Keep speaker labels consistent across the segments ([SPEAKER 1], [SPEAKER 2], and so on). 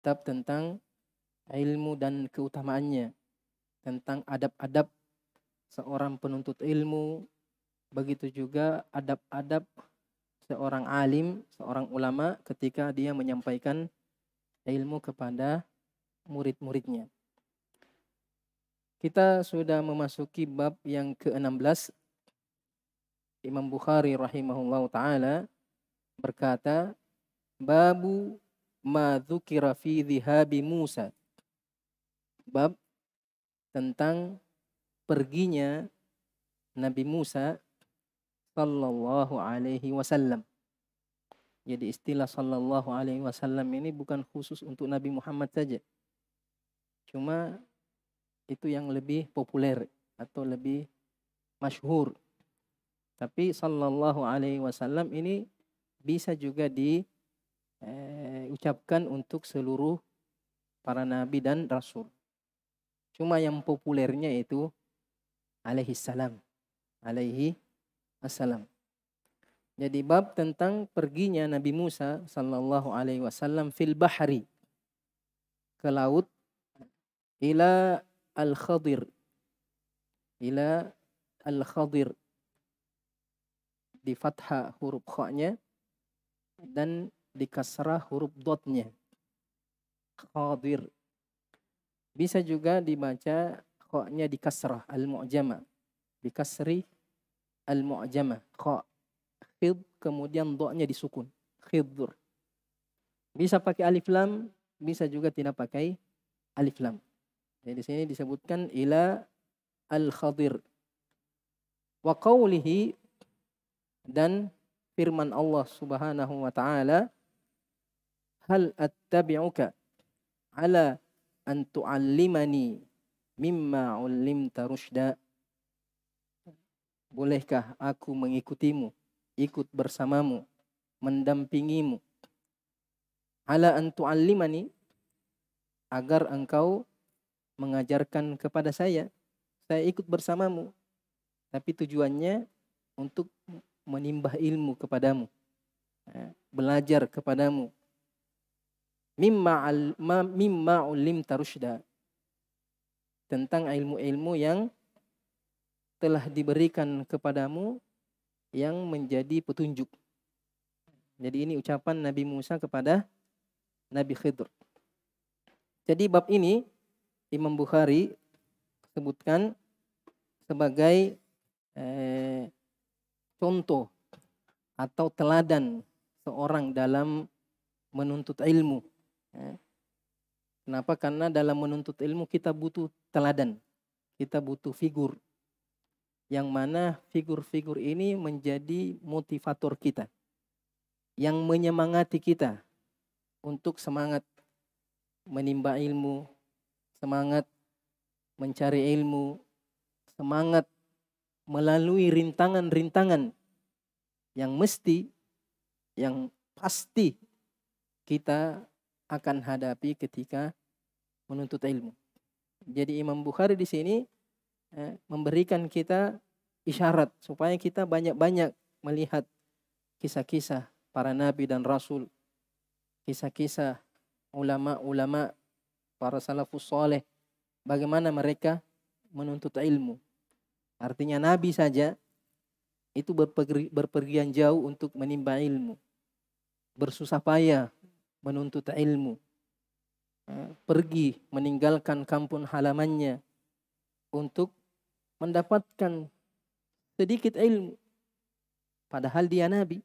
[SPEAKER 1] kitab tentang ilmu dan keutamaannya, tentang adab-adab seorang penuntut ilmu, begitu juga adab-adab seorang alim, seorang ulama ketika dia menyampaikan ilmu kepada murid-muridnya. Kita sudah memasuki bab yang ke-16. Imam Bukhari rahimahullah ta'ala berkata, Babu ma dzukira fi dhihabi Musa. Bab tentang perginya Nabi Musa sallallahu alaihi wasallam. Jadi istilah sallallahu alaihi wasallam ini bukan khusus untuk Nabi Muhammad saja. Cuma itu yang lebih populer atau lebih masyhur. Tapi sallallahu alaihi wasallam ini bisa juga di eh, ucapkan untuk seluruh para nabi dan rasul. Cuma yang populernya itu alaihi salam. Alaihi assalam. Jadi bab tentang perginya Nabi Musa sallallahu alaihi wasallam fil bahri ke laut ila al-Khadir ila al-Khadir di fathah huruf kha dan di kasrah huruf dotnya. Khadir. Bisa juga dibaca koknya di kasrah al-mu'jama. Di kasri al-mu'jama. Kok. Khid kemudian dotnya disukun. khidur Bisa pakai alif lam, bisa juga tidak pakai alif lam. Jadi di sini disebutkan ila al-khadir. Wa qawlihi dan firman Allah Subhanahu wa taala hal attabi'uka ala an tu'allimani mimma 'allimta rusyda Bolehkah aku mengikutimu, ikut bersamamu, mendampingimu? Ala an tu'allimani agar engkau mengajarkan kepada saya, saya ikut bersamamu. Tapi tujuannya untuk menimba ilmu kepadamu, eh, belajar kepadamu, mimma ulim tarushda tentang ilmu-ilmu yang telah diberikan kepadamu yang menjadi petunjuk. Jadi ini ucapan Nabi Musa kepada Nabi Khidr. Jadi bab ini Imam Bukhari sebutkan sebagai eh, contoh atau teladan seorang dalam menuntut ilmu. Kenapa? Karena dalam menuntut ilmu kita butuh teladan, kita butuh figur. Yang mana figur-figur ini menjadi motivator kita. Yang menyemangati kita untuk semangat menimba ilmu, semangat mencari ilmu, semangat melalui rintangan-rintangan yang mesti, yang pasti kita akan hadapi ketika menuntut ilmu. Jadi Imam Bukhari di sini eh, memberikan kita isyarat supaya kita banyak-banyak melihat kisah-kisah para nabi dan rasul, kisah-kisah ulama-ulama, para salafus soleh, bagaimana mereka menuntut ilmu. Artinya nabi saja itu berpergian jauh untuk menimba ilmu, bersusah payah menuntut ilmu, eh, pergi meninggalkan kampung halamannya untuk mendapatkan sedikit ilmu. Padahal dia nabi.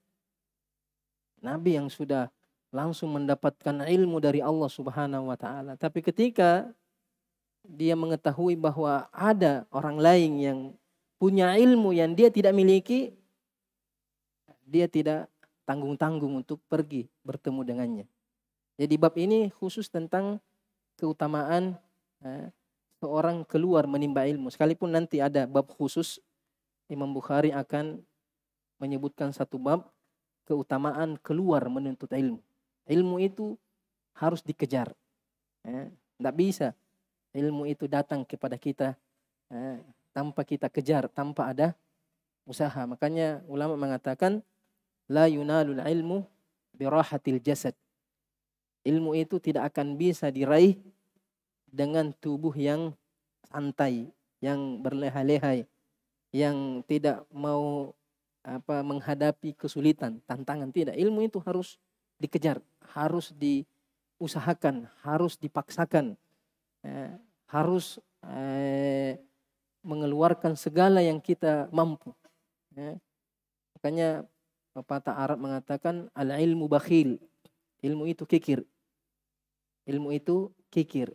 [SPEAKER 1] Nabi yang sudah langsung mendapatkan ilmu dari Allah Subhanahu wa taala. Tapi ketika dia mengetahui bahwa ada orang lain yang punya ilmu yang dia tidak miliki, dia tidak tanggung-tanggung untuk pergi bertemu dengannya. Jadi bab ini khusus tentang keutamaan ya, seorang keluar menimba ilmu. Sekalipun nanti ada bab khusus, Imam Bukhari akan menyebutkan satu bab keutamaan keluar menuntut ilmu. Ilmu itu harus dikejar. Tidak eh, tidak bisa ilmu itu datang kepada kita ya, tanpa kita kejar, tanpa ada usaha. Makanya ulama mengatakan la yunalul ilmu birahatil jasad. Ilmu itu tidak akan bisa diraih dengan tubuh yang santai, yang berleha lehai yang tidak mau apa menghadapi kesulitan, tantangan tidak. Ilmu itu harus dikejar, harus diusahakan, harus dipaksakan, eh, harus eh, mengeluarkan segala yang kita mampu. Eh. Makanya pepatah Arab mengatakan al ilmu bakhil, ilmu itu kikir. Ilmu itu kikir.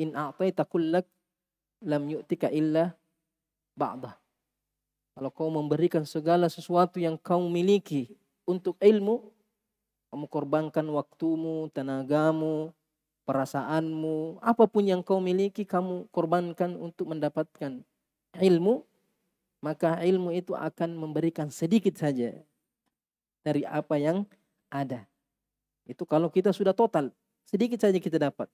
[SPEAKER 1] In a'taita kullak lam yu'tika illa ba'dah. Kalau kau memberikan segala sesuatu yang kau miliki untuk ilmu, kamu korbankan waktumu, tenagamu, perasaanmu, apapun yang kau miliki kamu korbankan untuk mendapatkan ilmu, maka ilmu itu akan memberikan sedikit saja dari apa yang ada. Itu kalau kita sudah total. Sedikit saja kita dapat.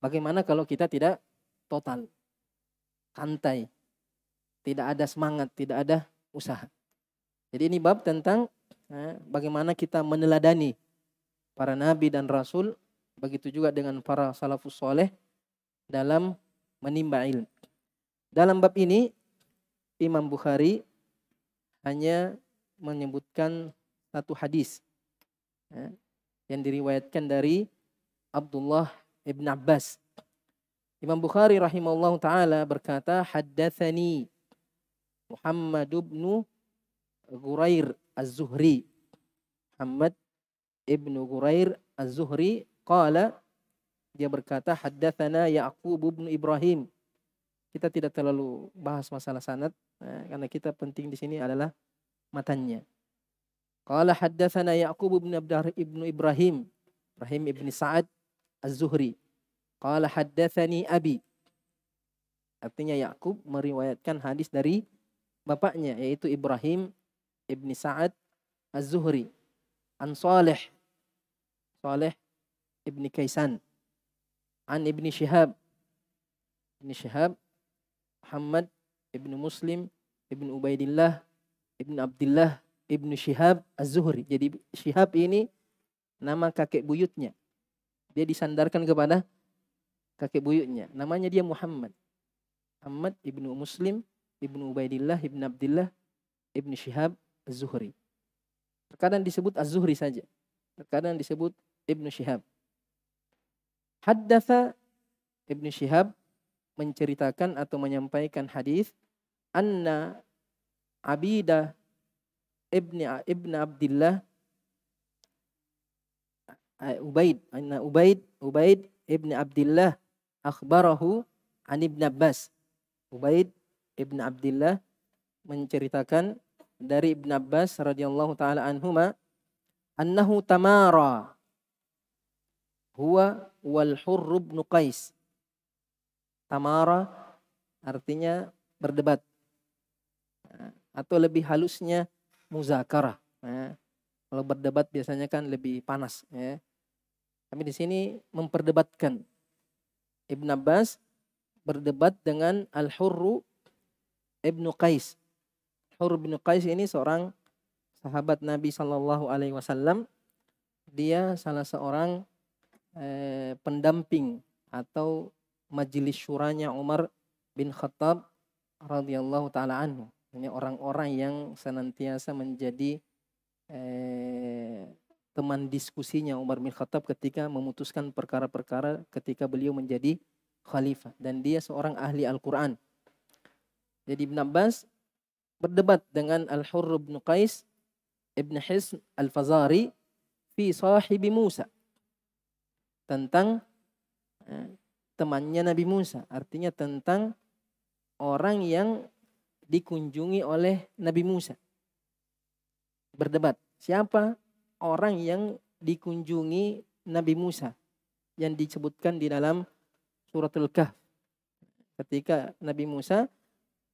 [SPEAKER 1] Bagaimana kalau kita tidak total, santai tidak ada semangat, tidak ada usaha. Jadi ini bab tentang eh, bagaimana kita meneladani para nabi dan rasul, begitu juga dengan para salafus soleh dalam menimba ilmu. Dalam bab ini Imam Bukhari hanya menyebutkan satu hadis eh, yang diriwayatkan dari Abdullah ibn Abbas. Imam Bukhari rahimahullah ta'ala berkata, Haddathani Muhammad ibn Gurair Az-Zuhri. Muhammad ibn Gurair Az-Zuhri qala dia berkata ya Ya'qub ibn Ibrahim. Kita tidak terlalu bahas masalah sanad nah, karena kita penting di sini adalah matanya. Qala ya Ya'qub ibn ibn Ibrahim, Ibrahim ibn Sa'ad Az-Zuhri. Qala haddathani abi. Artinya Yakub meriwayatkan hadis dari bapaknya yaitu Ibrahim ibni Sa'ad Az-Zuhri an Salih Salih ibni Kaisan an ibni Shihab ibni Shihab Muhammad ibni Muslim ibni Ubaidillah ibni Abdullah ibni Shihab Az-Zuhri jadi Shihab ini nama kakek buyutnya dia disandarkan kepada kakek buyutnya. Namanya dia Muhammad. Muhammad ibnu Muslim ibnu Ubaidillah ibnu Abdullah ibnu Syihab Az-Zuhri. Terkadang disebut Az-Zuhri saja. Terkadang disebut ibnu Syihab. Haddatha ibnu Syihab menceritakan atau menyampaikan hadis anna Abidah ibni Abdullah Eh, Ubaid anna Ubaid Ubaid ibn Abdullah akhbarahu an ibn Abbas Ubaid ibn Abdullah menceritakan dari Ibn Abbas radhiyallahu taala anhuma annahu tamara huwa wal hurr ibn Qais tamara artinya berdebat nah, atau lebih halusnya muzakarah nah, kalau berdebat biasanya kan lebih panas ya kami di sini memperdebatkan. Ibn Abbas berdebat dengan Al-Hurru Ibnu Qais. Hurru ibnu Qais ini seorang sahabat Nabi Shallallahu Alaihi Wasallam. Dia salah seorang eh, pendamping atau majelis syuranya Umar bin Khattab radhiyallahu taala anhu. Ini orang-orang yang senantiasa menjadi eh, teman diskusinya Umar bin Khattab ketika memutuskan perkara-perkara ketika beliau menjadi khalifah dan dia seorang ahli Al-Qur'an. Jadi Ibn Abbas berdebat dengan Al-Hurr bin Qais Ibn Hizm Al-Fazari fi sahibi Musa tentang eh, temannya Nabi Musa, artinya tentang orang yang dikunjungi oleh Nabi Musa. Berdebat, siapa orang yang dikunjungi Nabi Musa yang disebutkan di dalam surat al Kahf. Ketika Nabi Musa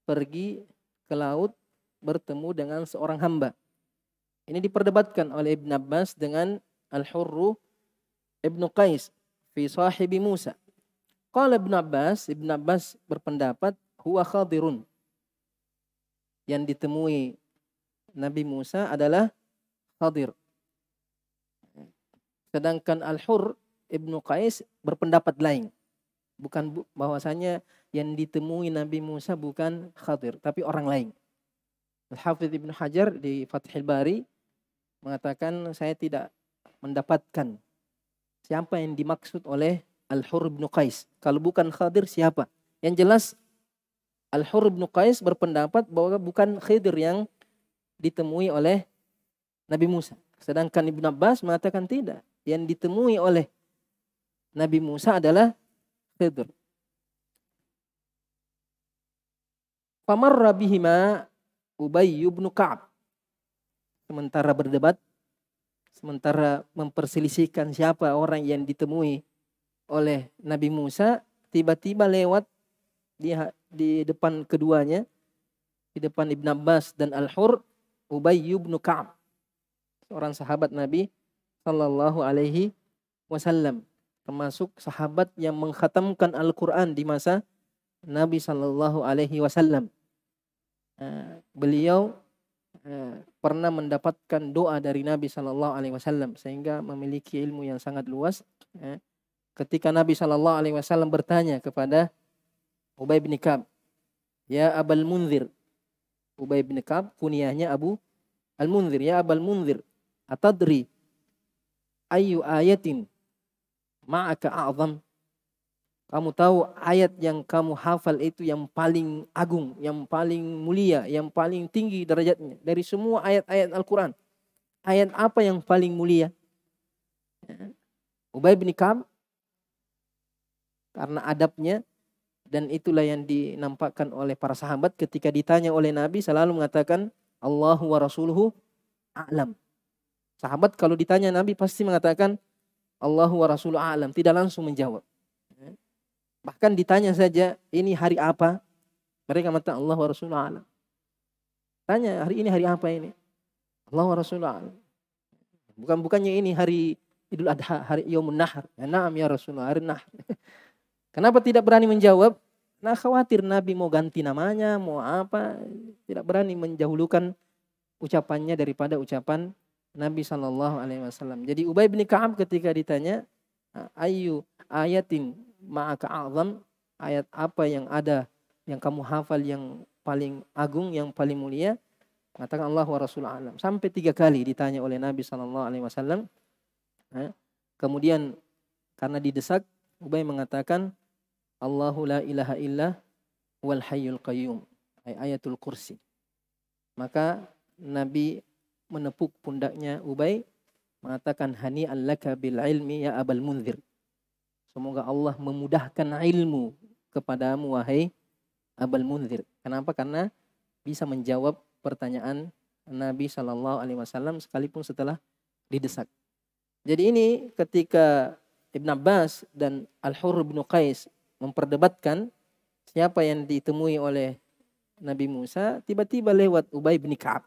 [SPEAKER 1] pergi ke laut bertemu dengan seorang hamba. Ini diperdebatkan oleh Ibn Abbas dengan Al-Hurru Ibn Qais fi sahibi Musa. Kalau Ibn Abbas, Ibn Abbas berpendapat huwa khadirun. Yang ditemui Nabi Musa adalah khadir. Sedangkan Al-Hur Ibnu Qais berpendapat lain. Bukan bahwasanya yang ditemui Nabi Musa bukan Khadir, tapi orang lain. Al-Hafidh Ibnu Hajar di Fathil Bari mengatakan saya tidak mendapatkan siapa yang dimaksud oleh Al-Hur ibnu Qais. Kalau bukan Khadir siapa? Yang jelas Al-Hur ibnu Qais berpendapat bahwa bukan Khadir yang ditemui oleh Nabi Musa. Sedangkan Ibn Abbas mengatakan tidak yang ditemui oleh Nabi Musa adalah Khidr. Pamarra bihima Ubay ibn Ka'ab. Sementara berdebat, sementara memperselisihkan siapa orang yang ditemui oleh Nabi Musa, tiba-tiba lewat di, di depan keduanya, di depan Ibn Abbas dan Al-Hur, Ubay ibn Ka'ab. Seorang sahabat Nabi Shallallahu Alaihi Wasallam termasuk sahabat yang mengkhatamkan Al-Quran di masa Nabi Shallallahu Alaihi Wasallam. Eh, beliau eh, pernah mendapatkan doa dari Nabi Shallallahu Alaihi Wasallam sehingga memiliki ilmu yang sangat luas. Eh, ketika Nabi Shallallahu Alaihi Wasallam bertanya kepada Ubay bin Kab, ya Abul Munzir, Ubay bin Kab kunyahnya Abu Al Munzir, ya Abul Munzir, atadri ayu ayatin ma'aka a'zam. Kamu tahu ayat yang kamu hafal itu yang paling agung, yang paling mulia, yang paling tinggi derajatnya. Dari semua ayat-ayat Al-Quran. Ayat apa yang paling mulia? Ubay bin Kam karena adabnya dan itulah yang dinampakkan oleh para sahabat ketika ditanya oleh Nabi selalu mengatakan Allahu wa rasuluhu a'lam. Sahabat kalau ditanya Nabi pasti mengatakan Allah wa Rasulullah alam, tidak langsung menjawab. Bahkan ditanya saja, ini hari apa? Mereka mengatakan Allah wa Rasulullah alam. Tanya, hari ini hari apa ini? Allah wa Rasulullah alam. Bukan bukannya ini hari Idul Adha, hari Yomun Nahar. Ya, naam ya Rasulullah, hari Nahar. Kenapa tidak berani menjawab? Nah khawatir Nabi mau ganti namanya, mau apa, tidak berani menjahulukan ucapannya daripada ucapan Nabi Shallallahu Alaihi Wasallam. Jadi Ubay bin Kaab ketika ditanya ayu ayatin ma'aka azam ayat apa yang ada yang kamu hafal yang paling agung yang paling mulia mengatakan Allah wa Rasul alam sampai tiga kali ditanya oleh Nabi Shallallahu Alaihi Wasallam kemudian karena didesak Ubay mengatakan Allahu la ilaha illah wal hayyul qayyum ayatul kursi maka Nabi menepuk pundaknya Ubay mengatakan hani allaka bil ilmi ya abal munzir. Semoga Allah memudahkan ilmu kepadamu wahai abal munzir. Kenapa? Karena bisa menjawab pertanyaan Nabi Shallallahu Alaihi Wasallam sekalipun setelah didesak. Jadi ini ketika Ibn Abbas dan Al Hur bin Qais memperdebatkan siapa yang ditemui oleh Nabi Musa, tiba-tiba lewat Ubay bin Kaab.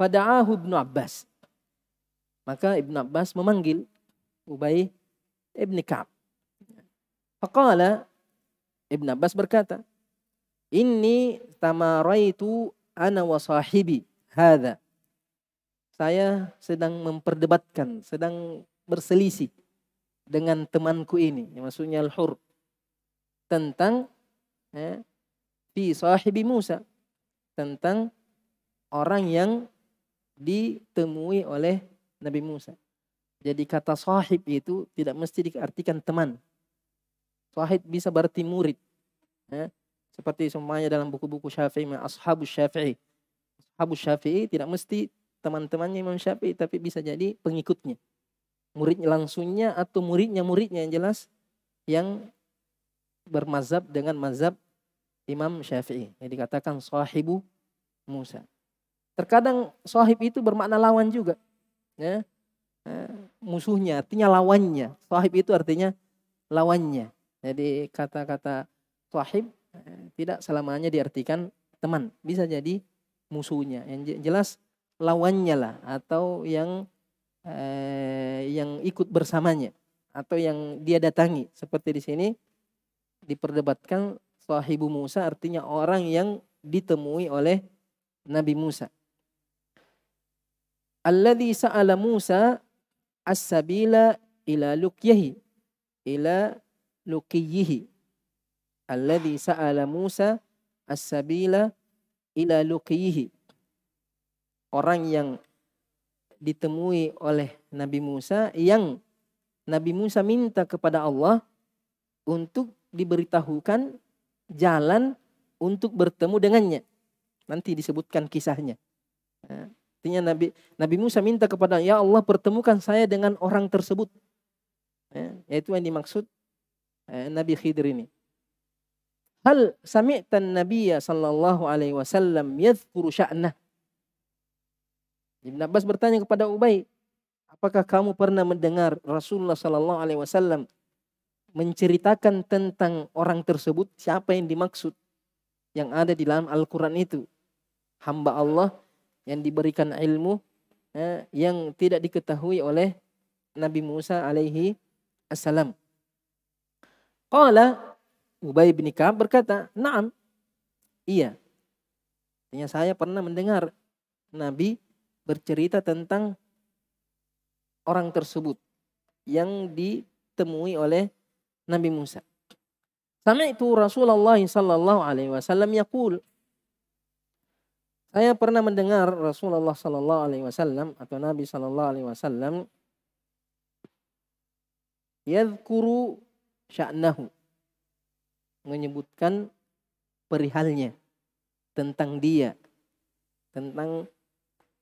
[SPEAKER 1] Fada'ahu Ibnu Abbas. Maka Ibnu Abbas memanggil Ubay Ibn Ka'ab. Faqala Ibn Abbas berkata, Inni tamaraitu ana wa sahibi hadha. Saya sedang memperdebatkan, sedang berselisih dengan temanku ini, maksudnya Al-Hur, tentang ya, fi sahibi Musa, tentang orang yang ditemui oleh Nabi Musa. Jadi kata sahib itu tidak mesti diartikan teman. Sahib bisa berarti murid. Ya. Seperti semuanya dalam buku-buku Syafi'i, Ashabu Syafi'i. Ashabu Syafi'i tidak mesti teman-temannya Imam Syafi'i, tapi bisa jadi pengikutnya. Muridnya langsungnya atau muridnya muridnya yang jelas yang bermazhab dengan mazhab Imam Syafi'i. Yang dikatakan sahibu Musa. Terkadang sahib itu bermakna lawan juga. Ya. Eh, musuhnya, artinya lawannya. sahib itu artinya lawannya. Jadi kata-kata sahib eh, tidak selamanya diartikan teman. Bisa jadi musuhnya. Yang jelas lawannya lah atau yang eh, yang ikut bersamanya atau yang dia datangi seperti di sini diperdebatkan sahibu Musa artinya orang yang ditemui oleh Nabi Musa alladhi sa'ala Musa as-sabila ila lukyihi ila lukiyihi alladhi sa'ala Musa as-sabila ila lukiyihi orang yang ditemui oleh Nabi Musa yang Nabi Musa minta kepada Allah untuk diberitahukan jalan untuk bertemu dengannya. Nanti disebutkan kisahnya. Nah, Artinya Nabi Nabi Musa minta kepada ya Allah pertemukan saya dengan orang tersebut. Ya, yaitu yang dimaksud eh, Nabi Khidir ini. Hal sami'tan Nabiya sallallahu alaihi wasallam yadhkuru sya'nah. Ibn Abbas bertanya kepada Ubay, apakah kamu pernah mendengar Rasulullah sallallahu alaihi wasallam menceritakan tentang orang tersebut, siapa yang dimaksud yang ada di dalam Al-Qur'an itu? Hamba Allah yang diberikan ilmu eh, yang tidak diketahui oleh Nabi Musa alaihi assalam. Qala Ubay bin Ka'ab berkata, "Na'am." Iya. Artinya saya pernah mendengar Nabi bercerita tentang orang tersebut yang ditemui oleh Nabi Musa. Sama itu Rasulullah sallallahu alaihi wasallam yaqul saya pernah mendengar Rasulullah Sallallahu Alaihi Wasallam atau Nabi Sallallahu Alaihi Wasallam yadkuru sya'nahu menyebutkan perihalnya tentang dia tentang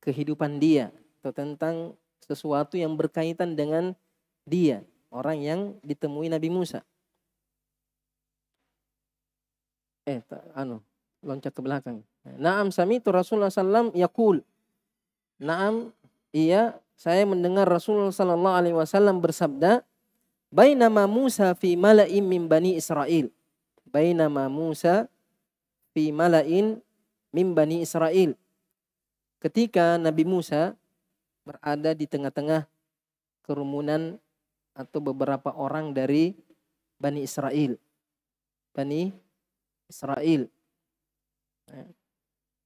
[SPEAKER 1] kehidupan dia atau tentang sesuatu yang berkaitan dengan dia orang yang ditemui Nabi Musa eh anu loncat ke belakang Naam itu Rasulullah sallam Yakul. Naam iya saya mendengar Rasulullah sallallahu alaihi wasallam bersabda Bainama Musa fi mala'in min Bani Israel. Bainama Musa fi mala'in min Bani Israel. Ketika Nabi Musa berada di tengah-tengah kerumunan atau beberapa orang dari Bani Israel. Bani Israel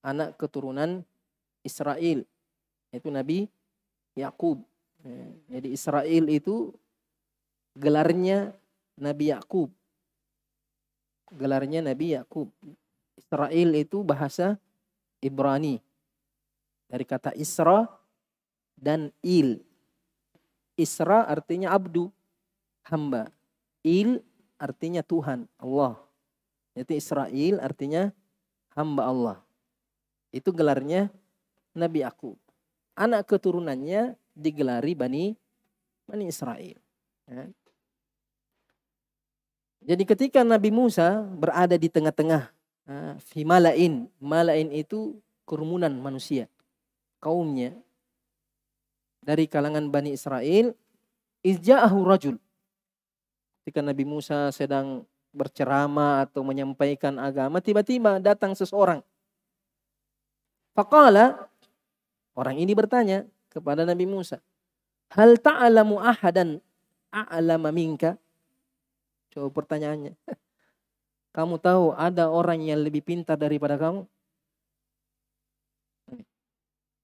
[SPEAKER 1] anak keturunan Israel yaitu Nabi Yakub. Eh, jadi Israel itu gelarnya Nabi Yakub. Gelarnya Nabi Yakub. Israel itu bahasa Ibrani dari kata Isra dan Il. Isra artinya abdu, hamba. Il artinya Tuhan, Allah. Jadi Israel artinya hamba Allah. Itu gelarnya Nabi aku Anak keturunannya digelari Bani Bani Israel. Ya. Jadi ketika Nabi Musa berada di tengah-tengah Himalain, ya, malain itu kerumunan manusia, kaumnya dari kalangan Bani Israel, izja'ahu rajul. Ketika Nabi Musa sedang berceramah atau menyampaikan agama, tiba-tiba datang seseorang Faqala orang ini bertanya kepada Nabi Musa, "Hal ta'alamu ahadan a'lama minka?" Coba pertanyaannya. Kamu tahu ada orang yang lebih pintar daripada kamu?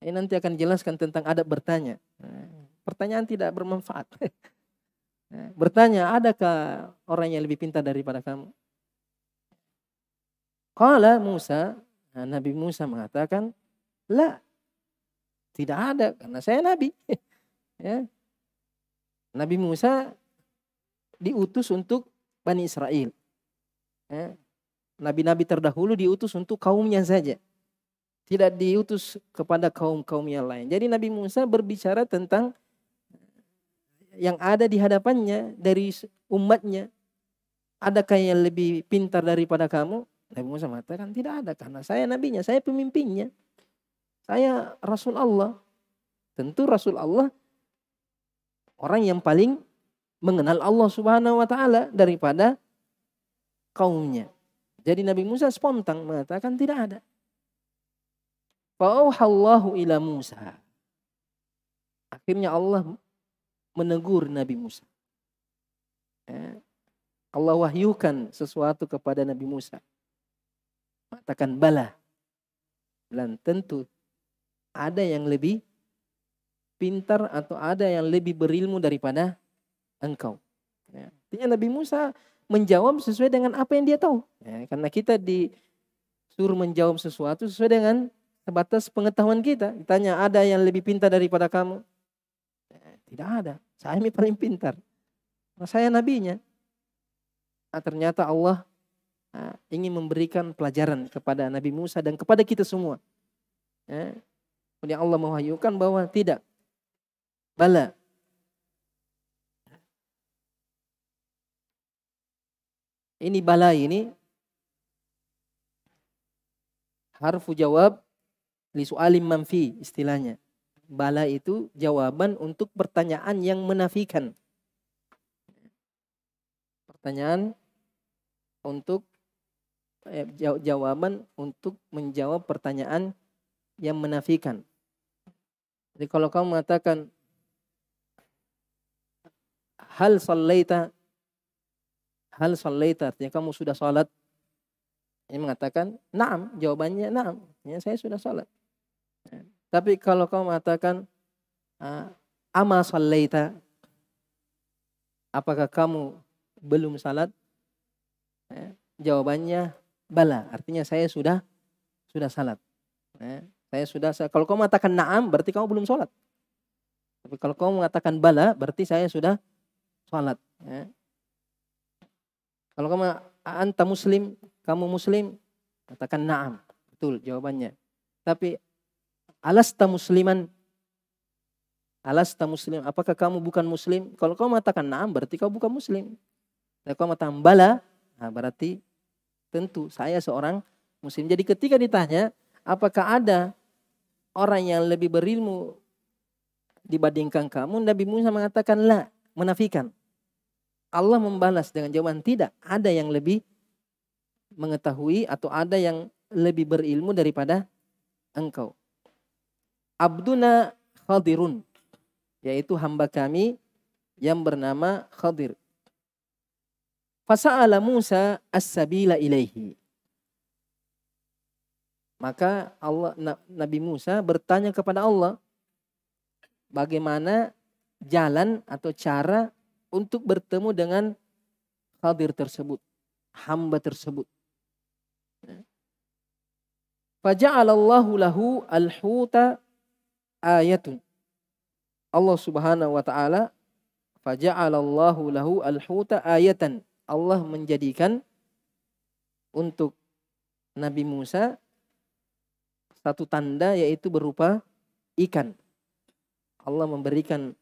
[SPEAKER 1] Ini nanti akan jelaskan tentang adab bertanya. Pertanyaan tidak bermanfaat. Bertanya, adakah orang yang lebih pintar daripada kamu? Kala Musa, Nah, Nabi Musa mengatakan, "La, tidak ada karena saya nabi." ya. Nabi Musa diutus untuk Bani Israel. Ya. Nabi-nabi terdahulu diutus untuk kaumnya saja. Tidak diutus kepada kaum-kaum yang lain. Jadi Nabi Musa berbicara tentang yang ada di hadapannya dari umatnya. Adakah yang lebih pintar daripada kamu? Nabi Musa mengatakan tidak ada karena saya nabinya, saya pemimpinnya. Saya Rasul Allah. Tentu Rasul Allah orang yang paling mengenal Allah Subhanahu wa taala daripada kaumnya. Jadi Nabi Musa spontan mengatakan tidak ada. Fa'auhallahu ila Musa. Akhirnya Allah menegur Nabi Musa. Ya. Allah wahyukan sesuatu kepada Nabi Musa mengatakan bala. Dan tentu ada yang lebih pintar atau ada yang lebih berilmu daripada engkau. Ya. Artinya Nabi Musa menjawab sesuai dengan apa yang dia tahu. Ya, karena kita disuruh menjawab sesuatu sesuai dengan sebatas pengetahuan kita. Ditanya ada yang lebih pintar daripada kamu? Ya, tidak ada. Saya ini paling pintar. Nah, saya nabinya. Nah, ternyata Allah Ah, ingin memberikan pelajaran kepada Nabi Musa dan kepada kita semua. Ya. Kemudian Allah mewahyukan bahwa tidak. Bala. Ini bala ini harfu jawab li su'alim manfi istilahnya. Bala itu jawaban untuk pertanyaan yang menafikan. Pertanyaan untuk eh, jawaban untuk menjawab pertanyaan yang menafikan. Jadi kalau kamu mengatakan hal sallaita hal sallaita artinya kamu sudah salat ini mengatakan naam jawabannya naam ya, saya sudah salat tapi kalau kamu mengatakan ah, ama sallaita apakah kamu belum salat ya, jawabannya bala, artinya saya sudah sudah salat. Ya, saya sudah kalau kau mengatakan naam berarti kamu belum sholat. Tapi kalau kau mengatakan bala berarti saya sudah sholat. ya. Kalau kamu anta muslim, kamu muslim, katakan naam. Betul jawabannya. Tapi alas alasta musliman alas alasta muslim, apakah kamu bukan muslim? Kalau kau mengatakan naam berarti kau bukan muslim. Kalau kau mengatakan bala, nah berarti Tentu saya seorang muslim. Jadi ketika ditanya apakah ada orang yang lebih berilmu dibandingkan kamu, Nabi Musa mengatakan la, menafikan. Allah membalas dengan jawaban tidak. Ada yang lebih mengetahui atau ada yang lebih berilmu daripada engkau. Abduna Khadirun, yaitu hamba kami yang bernama Khadir. Fasa'ala Musa as-sabila ilaihi. Maka Allah Nabi Musa bertanya kepada Allah bagaimana jalan atau cara untuk bertemu dengan hadir tersebut, hamba tersebut. Ya. Faja'alallahu lahu al-huta ayatun. Allah Subhanahu wa taala faja'alallahu lahu al-huta ayatan Allah menjadikan untuk Nabi Musa satu tanda yaitu berupa ikan. Allah memberikan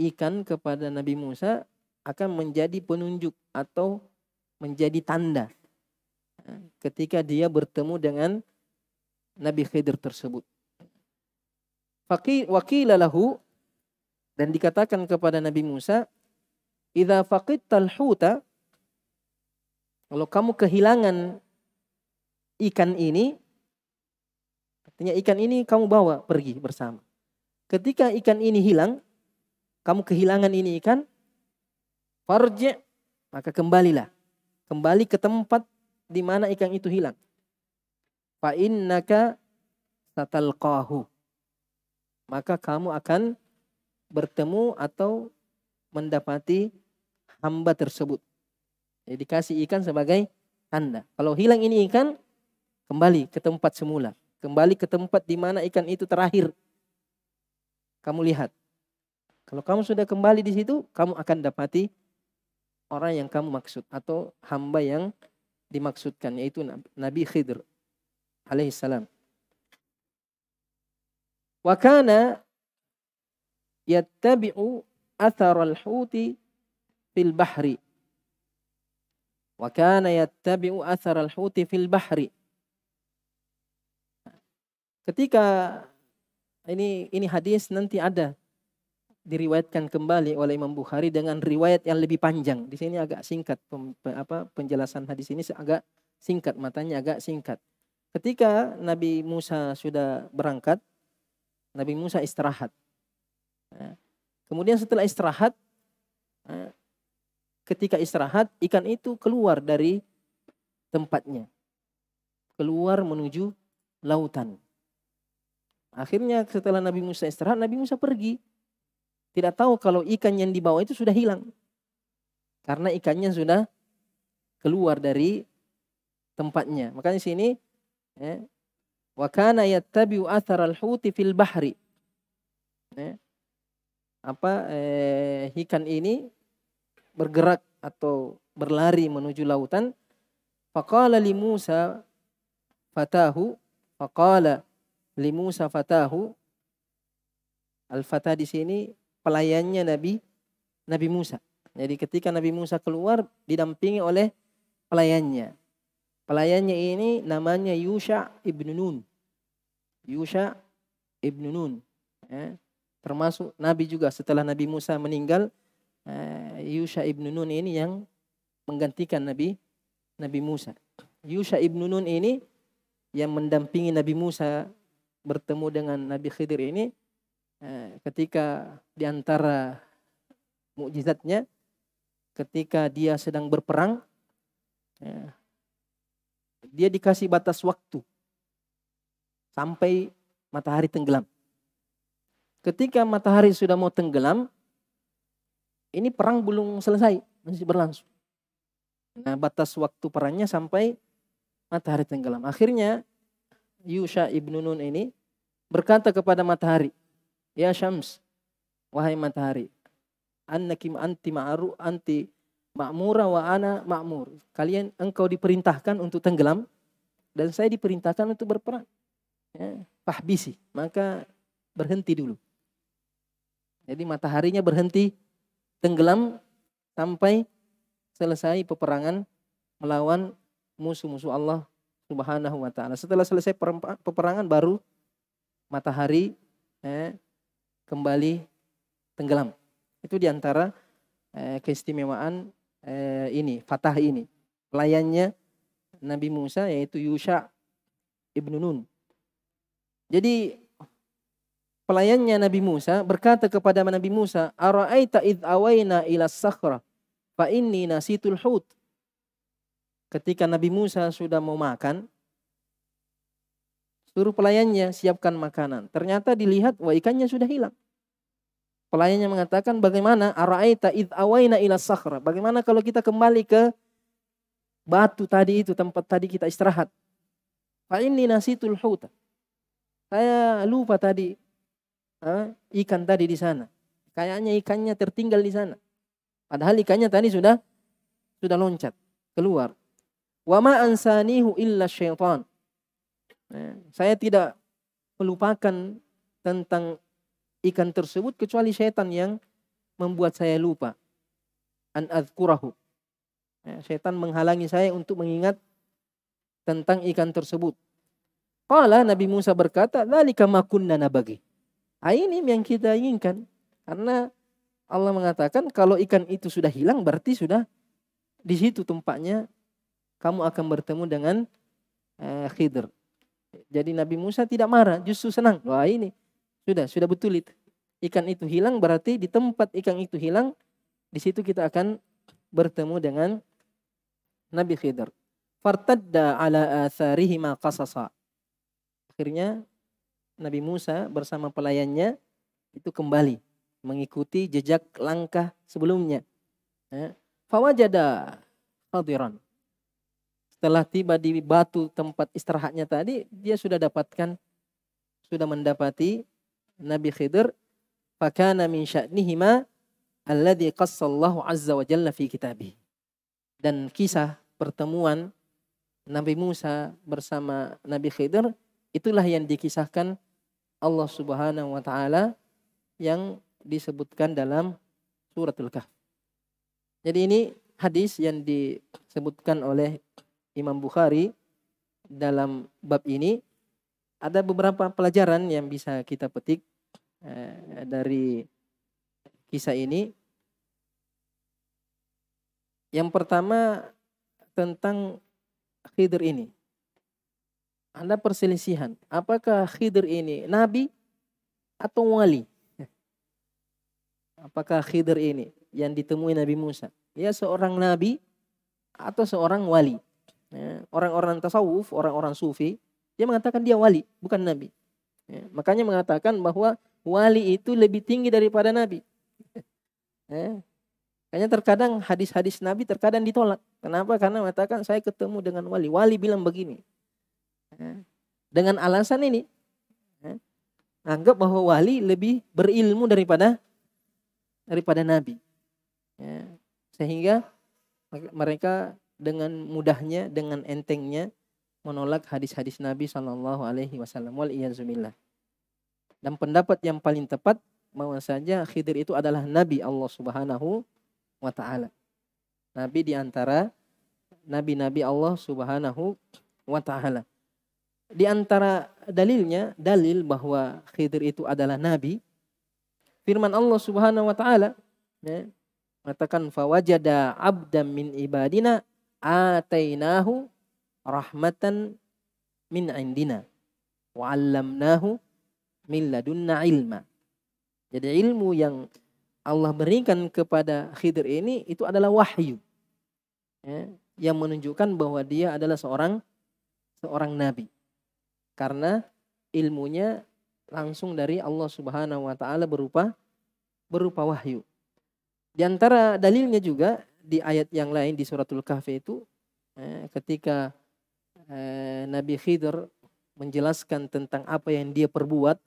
[SPEAKER 1] ikan kepada Nabi Musa akan menjadi penunjuk atau menjadi tanda ya, ketika dia bertemu dengan Nabi Khidir tersebut. Wakilalahu dan dikatakan kepada Nabi Musa, "Idza faqidtal huta kalau kamu kehilangan ikan ini, artinya ikan ini kamu bawa pergi bersama. Ketika ikan ini hilang, kamu kehilangan ini ikan, farje, maka kembalilah. Kembali ke tempat di mana ikan itu hilang. Fa innaka satalqahu. Maka kamu akan bertemu atau mendapati hamba tersebut. Jadi dikasih ikan sebagai tanda. Kalau hilang ini ikan, kembali ke tempat semula. Kembali ke tempat di mana ikan itu terakhir. Kamu lihat. Kalau kamu sudah kembali di situ, kamu akan dapati orang yang kamu maksud atau hamba yang dimaksudkan yaitu Nabi Khidr alaihissalam. Wa kana yattabi'u atharal huti fil bahri Wa kana yattabi'u athar al-huti fil bahri. Ketika ini ini hadis nanti ada diriwayatkan kembali oleh Imam Bukhari dengan riwayat yang lebih panjang. Di sini agak singkat pem, apa penjelasan hadis ini agak singkat, matanya agak singkat. Ketika Nabi Musa sudah berangkat, Nabi Musa istirahat. Nah, kemudian setelah istirahat, nah, ketika istirahat ikan itu keluar dari tempatnya. Keluar menuju lautan. Akhirnya setelah Nabi Musa istirahat, Nabi Musa pergi. Tidak tahu kalau ikan yang dibawa itu sudah hilang. Karena ikannya sudah keluar dari tempatnya. Makanya sini ya, wa athar al huti fil bahri. Ya, apa eh, ikan ini bergerak atau berlari menuju lautan. Faqala li Musa fatahu faqala li Musa fatahu Al-Fatah di sini pelayannya Nabi Nabi Musa. Jadi ketika Nabi Musa keluar didampingi oleh pelayannya. Pelayannya ini namanya Yusha ibn Nun. Yusha ibn Nun. Ya. Termasuk Nabi juga setelah Nabi Musa meninggal Eh, Yusha ibn Nun ini yang menggantikan Nabi Nabi Musa. Yusha ibn Nun ini yang mendampingi Nabi Musa bertemu dengan Nabi Khidir ini eh, ketika ketika diantara mukjizatnya ketika dia sedang berperang eh, dia dikasih batas waktu sampai matahari tenggelam. Ketika matahari sudah mau tenggelam, ini perang belum selesai, masih berlangsung. Nah, batas waktu perangnya sampai matahari tenggelam. Akhirnya Yusha ibnu Nun ini berkata kepada matahari, "Ya Syams, wahai matahari, annakim anti ma'ru anti ma'mura wa ana ma'mur." Kalian engkau diperintahkan untuk tenggelam dan saya diperintahkan untuk berperang. Ya, fahbisi, maka berhenti dulu. Jadi mataharinya berhenti tenggelam sampai selesai peperangan melawan musuh-musuh Allah Subhanahu wa taala. Setelah selesai peperangan baru matahari eh, kembali tenggelam. Itu diantara eh, keistimewaan eh, ini, fatah ini. Pelayannya Nabi Musa yaitu Yusha ibnu Nun. Jadi pelayannya Nabi Musa berkata kepada Nabi Musa, "Ara'aita id awaina ila sakhra fa inni nasitul hut." Ketika Nabi Musa sudah mau makan, suruh pelayannya siapkan makanan. Ternyata dilihat wah ikannya sudah hilang. Pelayannya mengatakan, "Bagaimana ara'aita id awaina ila sakhra?" Bagaimana kalau kita kembali ke batu tadi itu tempat tadi kita istirahat? Fa inni nasitul hut. Saya lupa tadi Eh, ikan tadi di sana. Kayaknya ikannya tertinggal di sana. Padahal ikannya tadi sudah sudah loncat keluar. Wa ma ansanihu illa syaitan. Eh, saya tidak melupakan tentang ikan tersebut kecuali setan yang membuat saya lupa. An azkurahu. Eh, setan menghalangi saya untuk mengingat tentang ikan tersebut. Kala Nabi Musa berkata, "Dzalika makunna nabagi." Ah, ini yang kita inginkan. Karena Allah mengatakan kalau ikan itu sudah hilang berarti sudah di situ tempatnya kamu akan bertemu dengan uh, Khidr. Jadi Nabi Musa tidak marah, justru senang. Wah ini sudah sudah betul itu. Ikan itu hilang berarti di tempat ikan itu hilang di situ kita akan bertemu dengan Nabi Khidr. Fartadda ala atharihi ma Akhirnya Nabi Musa bersama pelayannya itu kembali mengikuti jejak langkah sebelumnya. Ya, fawajada khadiran. Setelah tiba di batu tempat istirahatnya tadi, dia sudah dapatkan, sudah mendapati Nabi Khidir. Fakana min sya'nihima alladhi qassallahu azza wa jalla fi kitabih. Dan kisah pertemuan Nabi Musa bersama Nabi Khidir itulah yang dikisahkan Allah Subhanahu wa taala yang disebutkan dalam suratul kahf. Jadi ini hadis yang disebutkan oleh Imam Bukhari dalam bab ini ada beberapa pelajaran yang bisa kita petik eh, dari kisah ini. Yang pertama tentang Khidr ini ada perselisihan. Apakah Khidir ini nabi atau wali? Apakah Khidir ini yang ditemui Nabi Musa? Dia seorang nabi atau seorang wali? Ya, orang-orang tasawuf, orang-orang sufi, dia mengatakan dia wali, bukan nabi. Ya, makanya mengatakan bahwa wali itu lebih tinggi daripada nabi. Ya, Kayaknya terkadang hadis-hadis Nabi terkadang ditolak. Kenapa? Karena mengatakan saya ketemu dengan wali. Wali bilang begini. Dengan alasan ini, ya, anggap bahwa wali lebih berilmu daripada daripada nabi. Ya, sehingga mereka dengan mudahnya, dengan entengnya menolak hadis-hadis Nabi Shallallahu Alaihi Wasallam. Wal Dan pendapat yang paling tepat bahwa saja Khidir itu adalah Nabi Allah Subhanahu wa taala. Nabi diantara nabi-nabi Allah Subhanahu wa taala. Di antara dalilnya, dalil bahwa Khidir itu adalah nabi. Firman Allah Subhanahu wa taala ya, mengatakan fawajada abdan min ibadina atainahu rahmatan min indina wa 'allamnahu min ladunna ilma. Jadi ilmu yang Allah berikan kepada Khidir ini itu adalah wahyu. Ya, yang menunjukkan bahwa dia adalah seorang seorang nabi karena ilmunya langsung dari Allah Subhanahu wa taala berupa berupa wahyu. Di antara dalilnya juga di ayat yang lain di suratul kahfi itu eh, ketika eh, Nabi Khidir menjelaskan tentang apa yang dia perbuat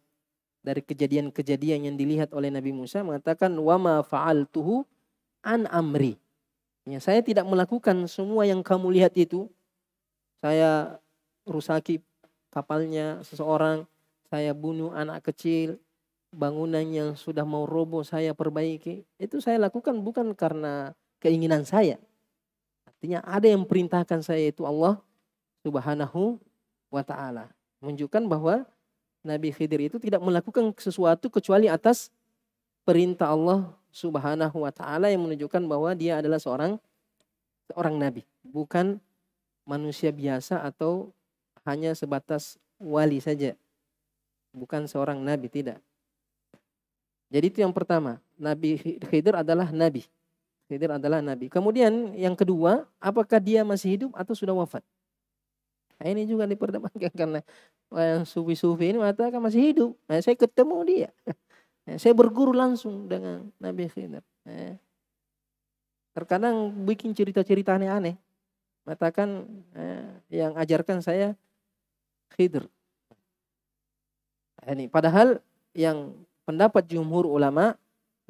[SPEAKER 1] dari kejadian-kejadian yang dilihat oleh Nabi Musa mengatakan wama fa'altuhu an amri. Ya, saya tidak melakukan semua yang kamu lihat itu. Saya rusaki kapalnya seseorang, saya bunuh anak kecil, bangunan yang sudah mau roboh saya perbaiki. Itu saya lakukan bukan karena keinginan saya. Artinya ada yang perintahkan saya itu Allah Subhanahu wa taala. Menunjukkan bahwa Nabi Khidir itu tidak melakukan sesuatu kecuali atas perintah Allah Subhanahu wa taala yang menunjukkan bahwa dia adalah seorang seorang nabi, bukan manusia biasa atau hanya sebatas wali saja. Bukan seorang nabi, tidak. Jadi itu yang pertama. Nabi Khidir adalah nabi. Khidir adalah nabi. Kemudian yang kedua, apakah dia masih hidup atau sudah wafat? Nah, ini juga diperdebatkan karena yang sufi-sufi ini mengatakan masih hidup. Nah, saya ketemu dia. Nah, saya berguru langsung dengan Nabi Khidir. Nah, terkadang bikin cerita-cerita aneh-aneh. Mengatakan eh, yang ajarkan saya Khidr. Ini padahal yang pendapat jumhur ulama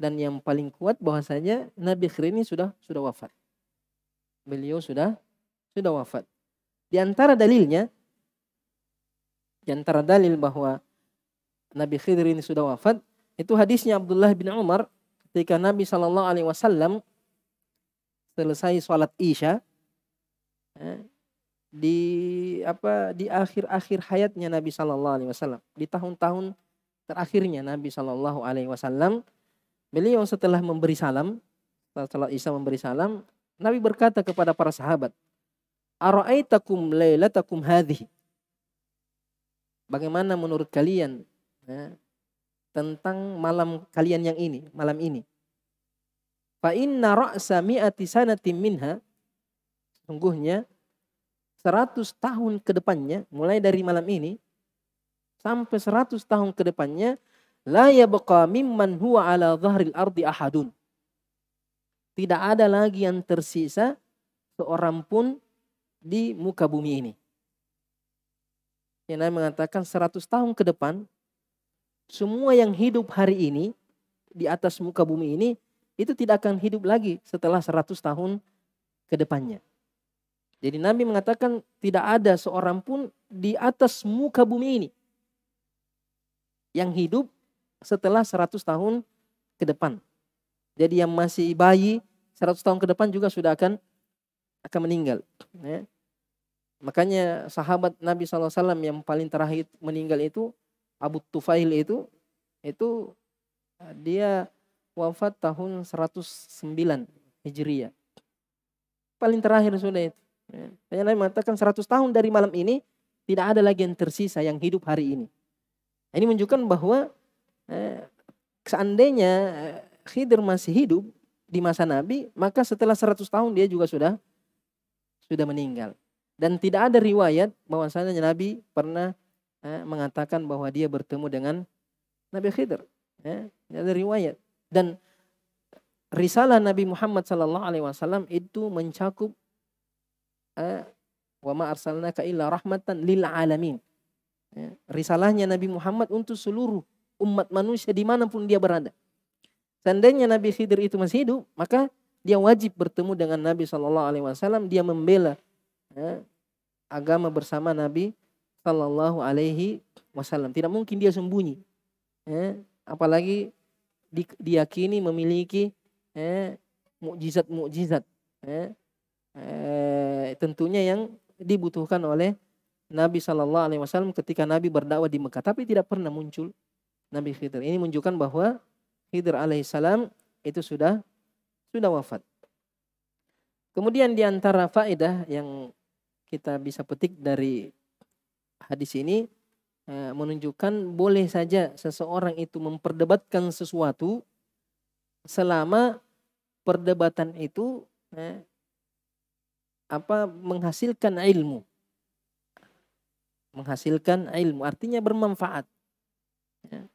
[SPEAKER 1] dan yang paling kuat bahwasanya Nabi Khidr ini sudah sudah wafat. Beliau sudah sudah wafat. Di antara dalilnya di antara dalil bahwa Nabi Khidir ini sudah wafat itu hadisnya Abdullah bin Umar ketika Nabi Shallallahu Alaihi Wasallam selesai sholat isya eh, di apa di akhir-akhir hayatnya Nabi Shallallahu Alaihi Wasallam di tahun-tahun terakhirnya Nabi Shallallahu Alaihi Wasallam beliau setelah memberi salam setelah Isa memberi salam Nabi berkata kepada para sahabat Ara'aitakum lailatakum hadhi Bagaimana menurut kalian ya, tentang malam kalian yang ini malam ini Fa inna ra'sa mi'ati sanatin minha sungguhnya 100 tahun ke depannya, mulai dari malam ini, sampai 100 tahun ke depannya, la yabqa mimman huwa ala dhahril ardi ahadun. Tidak ada lagi yang tersisa seorang pun di muka bumi ini. Yang mengatakan 100 tahun ke depan, semua yang hidup hari ini di atas muka bumi ini, itu tidak akan hidup lagi setelah 100 tahun ke depannya. Jadi Nabi mengatakan tidak ada seorang pun di atas muka bumi ini yang hidup setelah 100 tahun ke depan. Jadi yang masih bayi 100 tahun ke depan juga sudah akan akan meninggal. Ya. Makanya sahabat Nabi SAW yang paling terakhir meninggal itu Abu Tufail itu itu eh, dia wafat tahun 109 Hijriah. Paling terakhir sudah itu. Yang lain mengatakan 100 tahun dari malam ini tidak ada lagi yang tersisa yang hidup hari ini. Nah, ini menunjukkan bahwa eh, seandainya eh, Khidir masih hidup di masa Nabi, maka setelah 100 tahun dia juga sudah sudah meninggal. Dan tidak ada riwayat bahwasanya Nabi pernah eh, mengatakan bahwa dia bertemu dengan Nabi Khidir. Eh, tidak ada riwayat. Dan risalah Nabi Muhammad SAW itu mencakup Eh, wa ma arsalnaka illa rahmatan lil alamin. Ya, risalahnya Nabi Muhammad untuk seluruh umat manusia dimanapun dia berada. Seandainya Nabi Khidir itu masih hidup, maka dia wajib bertemu dengan Nabi Shallallahu Alaihi Wasallam. Dia membela ya, agama bersama Nabi Shallallahu Alaihi Wasallam. Tidak mungkin dia sembunyi, ya, apalagi di, diyakini memiliki ya, mukjizat-mukjizat. Ya, eh, tentunya yang dibutuhkan oleh Nabi Shallallahu Alaihi Wasallam ketika Nabi berdakwah di Mekah, tapi tidak pernah muncul Nabi Khidir. Ini menunjukkan bahwa Khidir Alaihissalam itu sudah sudah wafat. Kemudian diantara antara faedah yang kita bisa petik dari hadis ini eh, menunjukkan boleh saja seseorang itu memperdebatkan sesuatu selama perdebatan itu eh, apa menghasilkan ilmu. Menghasilkan ilmu artinya bermanfaat. Ya.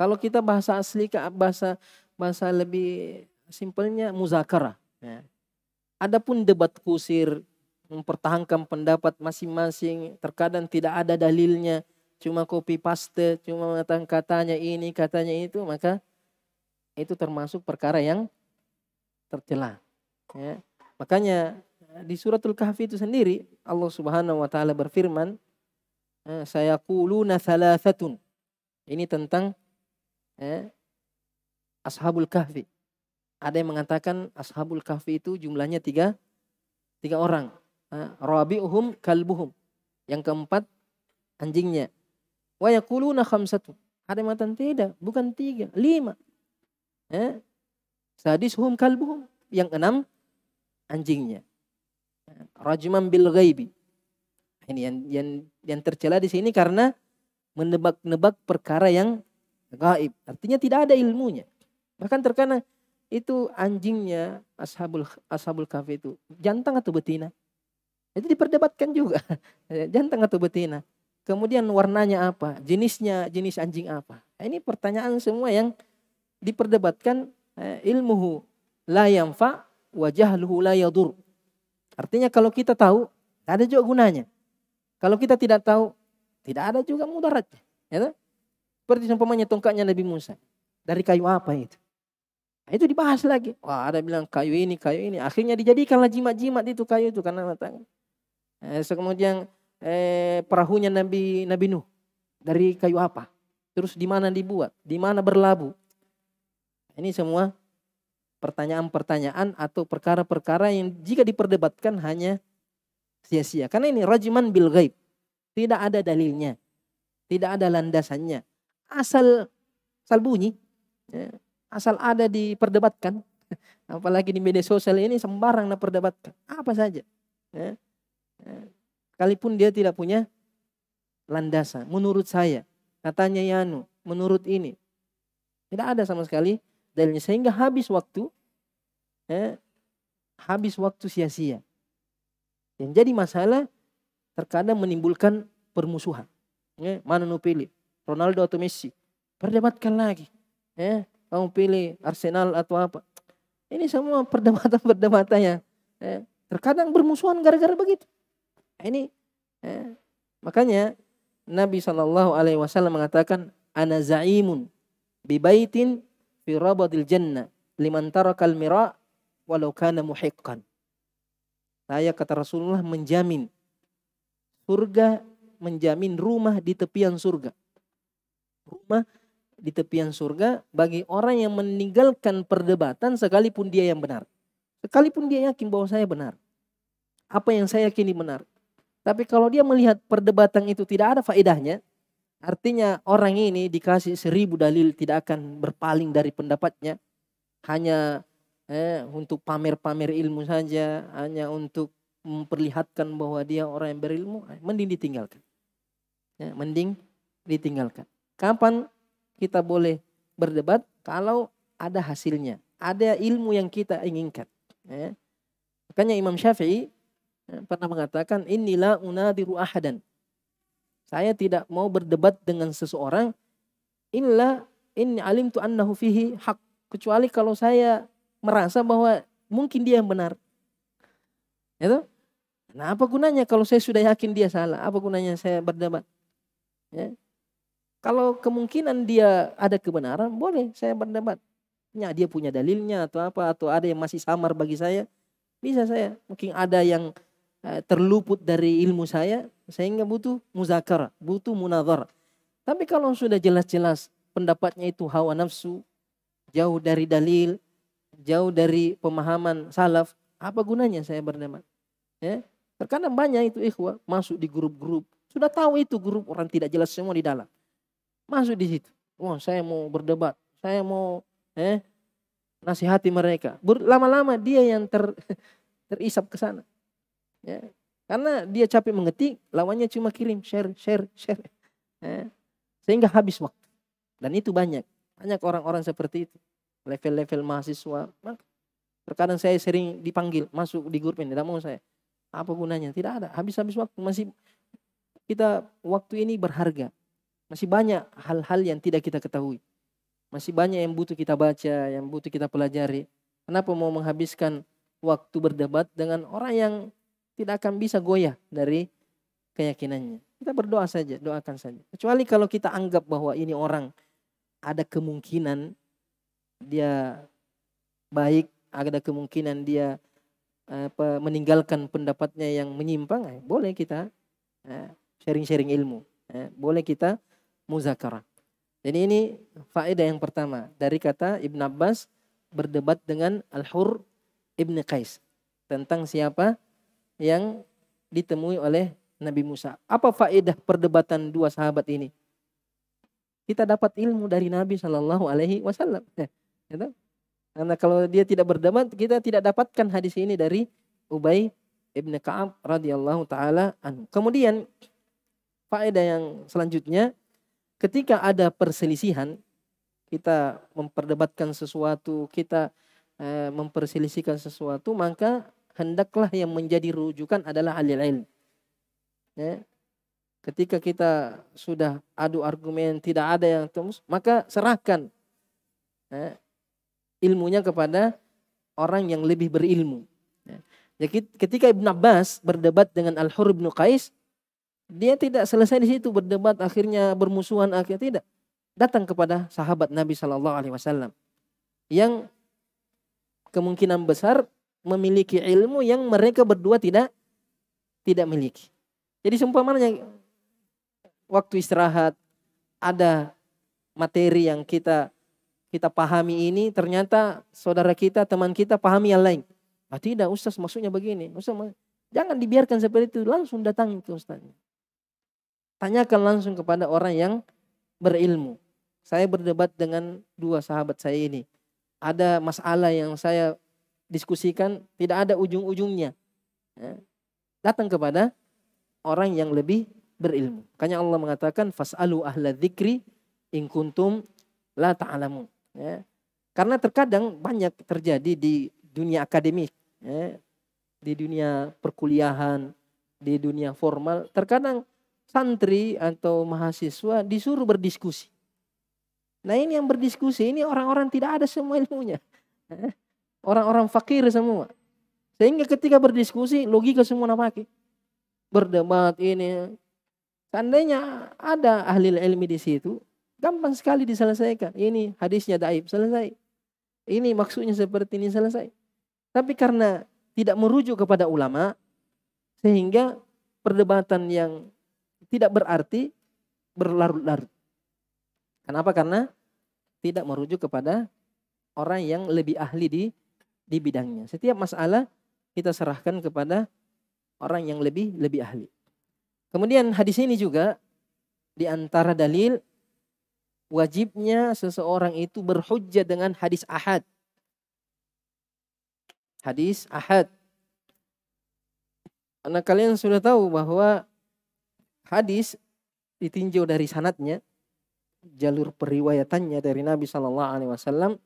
[SPEAKER 1] Kalau kita bahasa asli ke bahasa bahasa lebih simpelnya muzakarah. Ya. Adapun debat kusir mempertahankan pendapat masing-masing, terkadang tidak ada dalilnya, cuma copy paste, cuma mengatakan katanya ini, katanya itu, maka itu termasuk perkara yang tercela. Ya. Makanya di suratul kahfi itu sendiri Allah Subhanahu wa taala berfirman eh, saya kuluna thalathatun. Ini tentang eh, ashabul kahfi. Ada yang mengatakan ashabul kahfi itu jumlahnya tiga, tiga orang. Eh, Rabi'uhum kalbuhum. Yang keempat anjingnya. Wa yakuluna khamsatun. Ada yang mengatakan tidak, bukan tiga, lima. Eh, sadishum kalbuhum. Yang keenam anjingnya. Rajman bil ghaibi. Ini yang yang yang tercela di sini karena menebak-nebak perkara yang gaib. Artinya tidak ada ilmunya. Bahkan terkadang itu anjingnya ashabul ashabul kafe itu jantan atau betina. Itu diperdebatkan juga. jantan atau betina. Kemudian warnanya apa? Jenisnya jenis anjing apa? Nah, ini pertanyaan semua yang diperdebatkan eh, ilmuhu la yanfa wajah la Artinya kalau kita tahu, ada juga gunanya. Kalau kita tidak tahu, tidak ada juga mudaratnya. Ya, Seperti sempamanya tongkatnya Nabi Musa. Dari kayu apa itu? Nah, itu dibahas lagi. Wah ada bilang kayu ini, kayu ini. Akhirnya dijadikanlah jimat-jimat itu kayu itu karena matang. Eh, so, kemudian eh, perahunya Nabi Nabi Nuh dari kayu apa? Terus di mana dibuat? Di mana berlabuh? Ini semua pertanyaan-pertanyaan atau perkara-perkara yang jika diperdebatkan hanya sia-sia. Karena ini rajiman bil ghaib. Tidak ada dalilnya. Tidak ada landasannya. Asal asal bunyi. Ya, asal ada diperdebatkan. Apalagi di media sosial ini sembarang diperdebatkan. Apa saja. Ya, ya. Sekalipun dia tidak punya landasan. Menurut saya. Katanya Yanu. Menurut ini. Tidak ada sama sekali dalilnya sehingga habis waktu eh, habis waktu sia-sia. Yang jadi masalah terkadang menimbulkan permusuhan. Eh, mana nu pilih? Ronaldo atau Messi? Perdebatkan lagi. Eh, ya, kamu pilih Arsenal atau apa? Ini semua perdebatan perdebatannya ya, eh, terkadang bermusuhan gara-gara begitu. Ini eh, makanya Nabi Shallallahu Alaihi Wasallam mengatakan ana zaimun bibaitin fi rabadil jannah liman tarakal mira walau kana muhiqqan. Saya kata Rasulullah menjamin surga menjamin rumah di tepian surga. Rumah di tepian surga bagi orang yang meninggalkan perdebatan sekalipun dia yang benar. Sekalipun dia yakin bahwa saya benar. Apa yang saya yakini benar. Tapi kalau dia melihat perdebatan itu tidak ada faedahnya, Artinya orang ini dikasih seribu dalil tidak akan berpaling dari pendapatnya. Hanya eh, untuk pamer-pamer ilmu saja. Hanya untuk memperlihatkan bahwa dia orang yang berilmu. Eh, mending ditinggalkan. Ya, mending ditinggalkan. Kapan kita boleh berdebat? Kalau ada hasilnya. Ada ilmu yang kita inginkan. Ya. Makanya Imam Syafi'i eh, pernah mengatakan inilah unadiru ahadan saya tidak mau berdebat dengan seseorang illa ini alim tu annahu fihi hak kecuali kalau saya merasa bahwa mungkin dia yang benar. Ya Nah, apa gunanya kalau saya sudah yakin dia salah? Apa gunanya saya berdebat? Ya. Kalau kemungkinan dia ada kebenaran, boleh saya berdebat. Ya, dia punya dalilnya atau apa atau ada yang masih samar bagi saya, bisa saya. Mungkin ada yang eh, terluput dari ilmu saya, sehingga butuh muzakar, butuh munazar. Tapi kalau sudah jelas-jelas pendapatnya itu hawa nafsu, jauh dari dalil, jauh dari pemahaman salaf, apa gunanya saya berdebat? Ya? Terkadang banyak itu ikhwah masuk di grup-grup. Sudah tahu itu grup orang tidak jelas semua di dalam. Masuk di situ. Wah, saya mau berdebat, saya mau eh nasihati mereka. Lama-lama dia yang ter terisap ke sana. Ya, karena dia capek mengetik, lawannya cuma kirim share, share, share. Eh, sehingga habis waktu. Dan itu banyak. Banyak orang-orang seperti itu. Level-level mahasiswa. Terkadang saya sering dipanggil masuk di grup ini. Tidak mau saya. Apa gunanya? Tidak ada. Habis-habis waktu. Masih kita waktu ini berharga. Masih banyak hal-hal yang tidak kita ketahui. Masih banyak yang butuh kita baca, yang butuh kita pelajari. Kenapa mau menghabiskan waktu berdebat dengan orang yang tidak akan bisa goyah dari keyakinannya. Kita berdoa saja, doakan saja. Kecuali kalau kita anggap bahwa ini orang ada kemungkinan dia baik, ada kemungkinan dia apa, eh, meninggalkan pendapatnya yang menyimpang, eh, boleh kita eh, sharing-sharing eh, ilmu, eh, boleh kita muzakarah. Jadi ini faedah yang pertama dari kata Ibn Abbas berdebat dengan Al-Hur Ibn Qais tentang siapa yang ditemui oleh Nabi Musa. Apa faedah perdebatan dua sahabat ini? Kita dapat ilmu dari Nabi Shallallahu Alaihi Wasallam. Eh, ya Karena kalau dia tidak berdebat, kita tidak dapatkan hadis ini dari Ubay ibn Kaab radhiyallahu taala Kemudian faedah yang selanjutnya, ketika ada perselisihan, kita memperdebatkan sesuatu, kita eh, memperselisihkan sesuatu, maka hendaklah yang menjadi rujukan adalah ahli ilmu. Ya. Ketika kita sudah adu argumen tidak ada yang tembus, maka serahkan ya, ilmunya kepada orang yang lebih berilmu. Ya. ya ketika Ibn Abbas berdebat dengan Al-Hur bin Qais, dia tidak selesai di situ berdebat akhirnya bermusuhan akhirnya tidak. Datang kepada sahabat Nabi Shallallahu alaihi wasallam yang kemungkinan besar memiliki ilmu yang mereka berdua tidak tidak miliki. Jadi seumpamanya waktu istirahat ada materi yang kita kita pahami ini ternyata saudara kita teman kita pahami yang lain. Ah, tidak Ustaz maksudnya begini. Ustaz jangan dibiarkan seperti itu langsung datang ke Ustaznya. Tanyakan langsung kepada orang yang berilmu. Saya berdebat dengan dua sahabat saya ini. Ada masalah yang saya diskusikan tidak ada ujung-ujungnya. Ya. Datang kepada orang yang lebih berilmu. Makanya Allah mengatakan fasalu ahla dzikri in kuntum la ta'lamun. ya. Karena terkadang banyak terjadi di dunia akademik, ya. di dunia perkuliahan, di dunia formal, terkadang santri atau mahasiswa disuruh berdiskusi. Nah ini yang berdiskusi ini orang-orang tidak ada semua ilmunya. Ya. Orang-orang fakir semua. Sehingga ketika berdiskusi, logika semua pakai. Berdebat ini. Seandainya ada ahli ilmi di situ, gampang sekali diselesaikan. Ini hadisnya daib, selesai. Ini maksudnya seperti ini, selesai. Tapi karena tidak merujuk kepada ulama, sehingga perdebatan yang tidak berarti berlarut-larut. Kenapa? Karena tidak merujuk kepada orang yang lebih ahli di di bidangnya. Setiap masalah kita serahkan kepada orang yang lebih lebih ahli. Kemudian hadis ini juga di antara dalil wajibnya seseorang itu berhujjah dengan hadis ahad. Hadis ahad. Karena kalian sudah tahu bahwa hadis ditinjau dari sanatnya, jalur periwayatannya dari Nabi Shallallahu Alaihi Wasallam.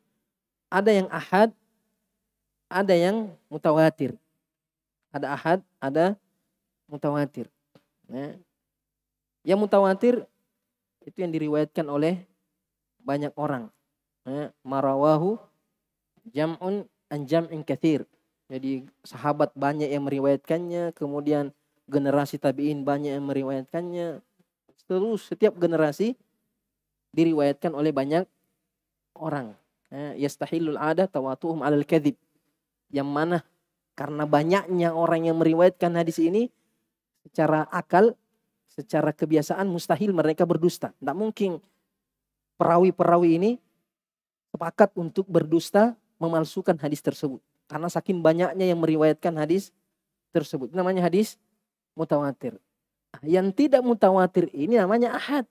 [SPEAKER 1] Ada yang ahad, ada yang mutawatir. Ada ahad, ada mutawatir. Ya. Yang mutawatir itu yang diriwayatkan oleh banyak orang. Ya. Marawahu jam'un anjam'in kathir. Jadi sahabat banyak yang meriwayatkannya, kemudian generasi tabi'in banyak yang meriwayatkannya. Terus setiap generasi diriwayatkan oleh banyak orang. Ya, yastahilul ada tawatuhum alal kadhib. Yang mana karena banyaknya orang yang meriwayatkan hadis ini secara akal, secara kebiasaan mustahil mereka berdusta. Tidak mungkin perawi-perawi ini sepakat untuk berdusta memalsukan hadis tersebut. Karena saking banyaknya yang meriwayatkan hadis tersebut. Namanya hadis mutawatir. Ah, yang tidak mutawatir ini namanya ahad.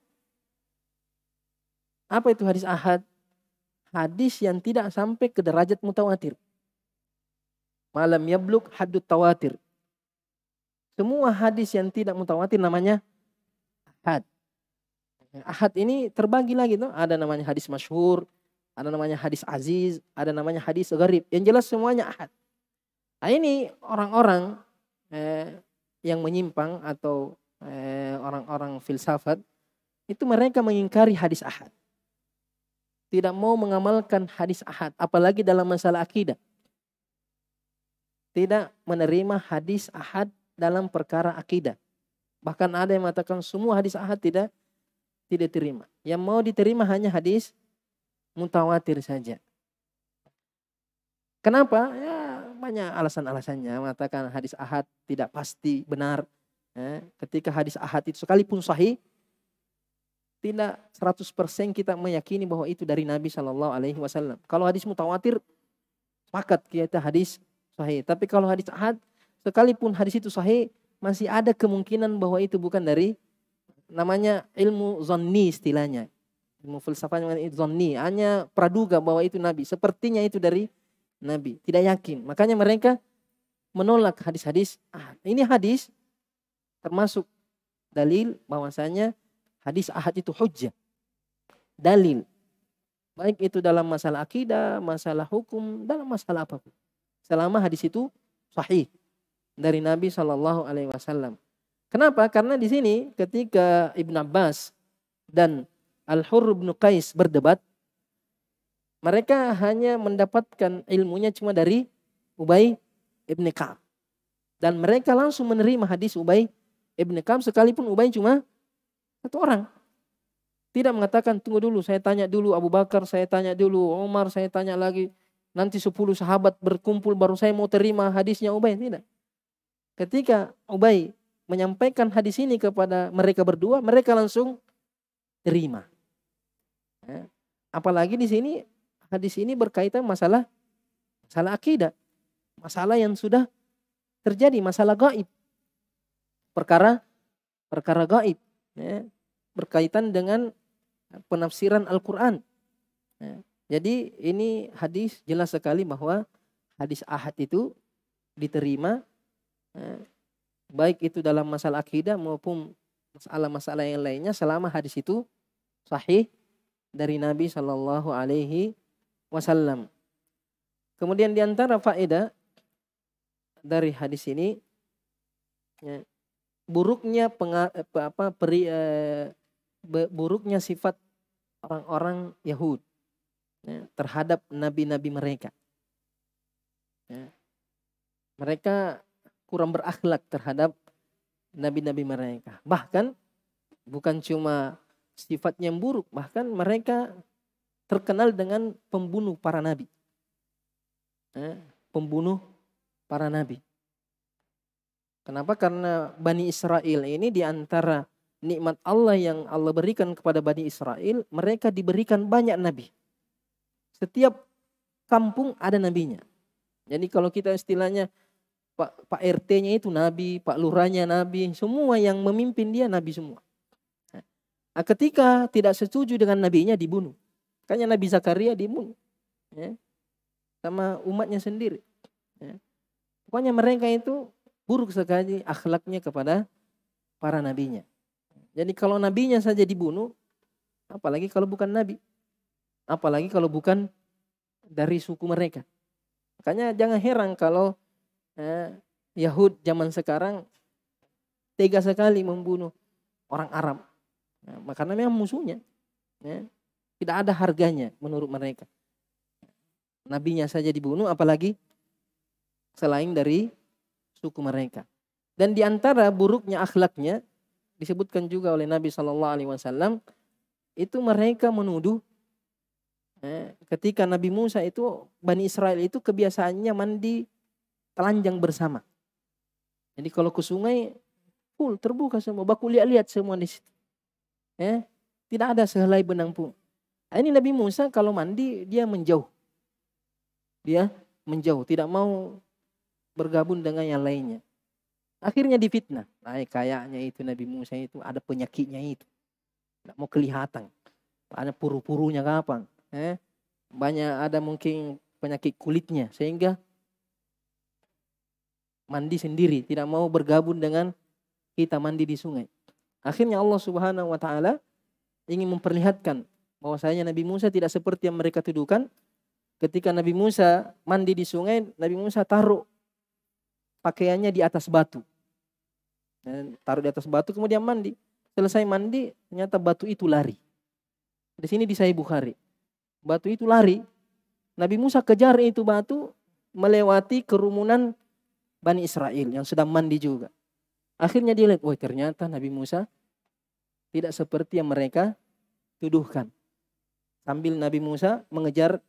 [SPEAKER 1] Apa itu hadis ahad? Hadis yang tidak sampai ke derajat mutawatir. Malam yabluk hadut tawatir. Semua hadis yang tidak mutawatir namanya ahad. Ahad ini terbagi lagi tuh. Ada namanya hadis masyhur, ada namanya hadis aziz, ada namanya hadis garib. Yang jelas semuanya ahad. Nah ini orang-orang eh, yang menyimpang atau eh, orang-orang filsafat itu mereka mengingkari hadis ahad. Tidak mau mengamalkan hadis ahad apalagi dalam masalah akidah tidak menerima hadis ahad dalam perkara akidah. Bahkan ada yang mengatakan semua hadis ahad tidak tidak terima. Yang mau diterima hanya hadis mutawatir saja. Kenapa? Ya banyak alasan-alasannya mengatakan hadis ahad tidak pasti benar. Ya, ketika hadis ahad itu sekalipun sahih tidak 100% kita meyakini bahwa itu dari Nabi Shallallahu alaihi wasallam. Kalau hadis mutawatir sepakat kita hadis sahih. Tapi kalau hadis ahad, sekalipun hadis itu sahih, masih ada kemungkinan bahwa itu bukan dari namanya ilmu zonni istilahnya. Ilmu filsafatnya itu zonni, hanya praduga bahwa itu nabi. Sepertinya itu dari nabi, tidak yakin. Makanya mereka menolak hadis-hadis ahad. Ini hadis termasuk dalil bahwasanya hadis ahad itu hujjah. Dalil. Baik itu dalam masalah akidah, masalah hukum, dalam masalah apapun selama hadis itu sahih dari Nabi Shallallahu Alaihi Wasallam. Kenapa? Karena di sini ketika Ibn Abbas dan Al Hur bin Qais berdebat, mereka hanya mendapatkan ilmunya cuma dari Ubay ibn Ka'ab. Dan mereka langsung menerima hadis Ubay ibn Ka'ab sekalipun Ubay cuma satu orang. Tidak mengatakan tunggu dulu saya tanya dulu Abu Bakar, saya tanya dulu Omar, saya tanya lagi nanti sepuluh sahabat berkumpul baru saya mau terima hadisnya Ubay. Tidak. Ketika Ubay menyampaikan hadis ini kepada mereka berdua, mereka langsung terima. Ya. Apalagi di sini hadis ini berkaitan masalah masalah akidah, masalah yang sudah terjadi, masalah gaib, perkara perkara gaib, ya. berkaitan dengan penafsiran Al-Quran. Ya. Jadi ini hadis jelas sekali bahwa hadis ahad itu diterima eh, baik itu dalam masalah akidah maupun masalah-masalah yang lainnya selama hadis itu sahih dari Nabi Shallallahu Alaihi Wasallam. Kemudian diantara faedah dari hadis ini ya, buruknya penga, apa, peri, eh, buruknya sifat orang-orang Yahud ya, terhadap nabi-nabi mereka. Ya. Mereka kurang berakhlak terhadap nabi-nabi mereka. Bahkan bukan cuma sifatnya yang buruk, bahkan mereka terkenal dengan pembunuh para nabi. Ya, pembunuh para nabi. Kenapa? Karena Bani Israel ini diantara nikmat Allah yang Allah berikan kepada Bani Israel, mereka diberikan banyak nabi. Setiap kampung ada nabinya. Jadi kalau kita istilahnya Pak, Pak RT-nya itu nabi, Pak lurahnya nabi, semua yang memimpin dia nabi semua. Nah, ketika tidak setuju dengan nabinya dibunuh. Kayaknya Nabi Zakaria dibunuh. Ya. Sama umatnya sendiri. Ya. Pokoknya mereka itu buruk sekali akhlaknya kepada para nabinya. Jadi kalau nabinya saja dibunuh, apalagi kalau bukan nabi apalagi kalau bukan dari suku mereka. Makanya jangan heran kalau eh, Yahud zaman sekarang tega sekali membunuh orang Arab. Nah, karena memang musuhnya. Ya. Tidak ada harganya menurut mereka. Nabinya saja dibunuh apalagi selain dari suku mereka. Dan di antara buruknya akhlaknya disebutkan juga oleh Nabi saw itu mereka menuduh Eh, ketika Nabi Musa itu Bani Israel itu kebiasaannya mandi telanjang bersama. Jadi kalau ke sungai full terbuka semua, baku lihat-lihat semua di situ. Eh, tidak ada sehelai benang pun. Nah, ini Nabi Musa kalau mandi dia menjauh. Dia menjauh, tidak mau bergabung dengan yang lainnya. Akhirnya difitnah. Nah, kayaknya itu Nabi Musa itu ada penyakitnya itu. Tidak mau kelihatan. Ada puru-purunya kapan eh, banyak ada mungkin penyakit kulitnya sehingga mandi sendiri, tidak mau bergabung dengan kita mandi di sungai. Akhirnya Allah Subhanahu wa taala ingin memperlihatkan bahwasanya Nabi Musa tidak seperti yang mereka tuduhkan. Ketika Nabi Musa mandi di sungai, Nabi Musa taruh pakaiannya di atas batu. Dan taruh di atas batu kemudian mandi. Selesai mandi, ternyata batu itu lari. Di sini di Sahih Bukhari. Batu itu lari. Nabi Musa kejar itu batu melewati kerumunan Bani Israel yang sedang mandi juga. Akhirnya dia lihat, wah ternyata Nabi Musa tidak seperti yang mereka tuduhkan. Sambil Nabi Musa mengejar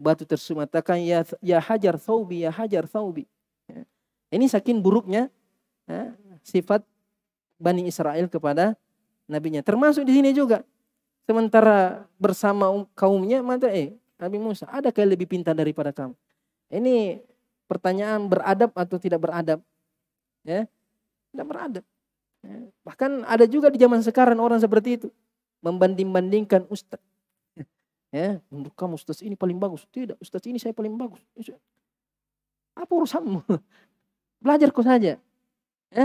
[SPEAKER 1] batu tersebut, katakan ya, ya hajar thawbi, ya hajar thawbi. Ya. Ini saking buruknya ya, sifat Bani Israel kepada nabinya. Termasuk di sini juga. Sementara bersama um, kaumnya mata eh Nabi Musa, ada kayak lebih pintar daripada kamu. Ini pertanyaan beradab atau tidak beradab? Ya, tidak beradab. Ya. Bahkan ada juga di zaman sekarang orang seperti itu membanding-bandingkan ustaz. Ya, menurut kamu ustaz ini paling bagus? Tidak, ustaz ini saya paling bagus. Ya, Apa urusanmu? Belajar kok saja. Ya,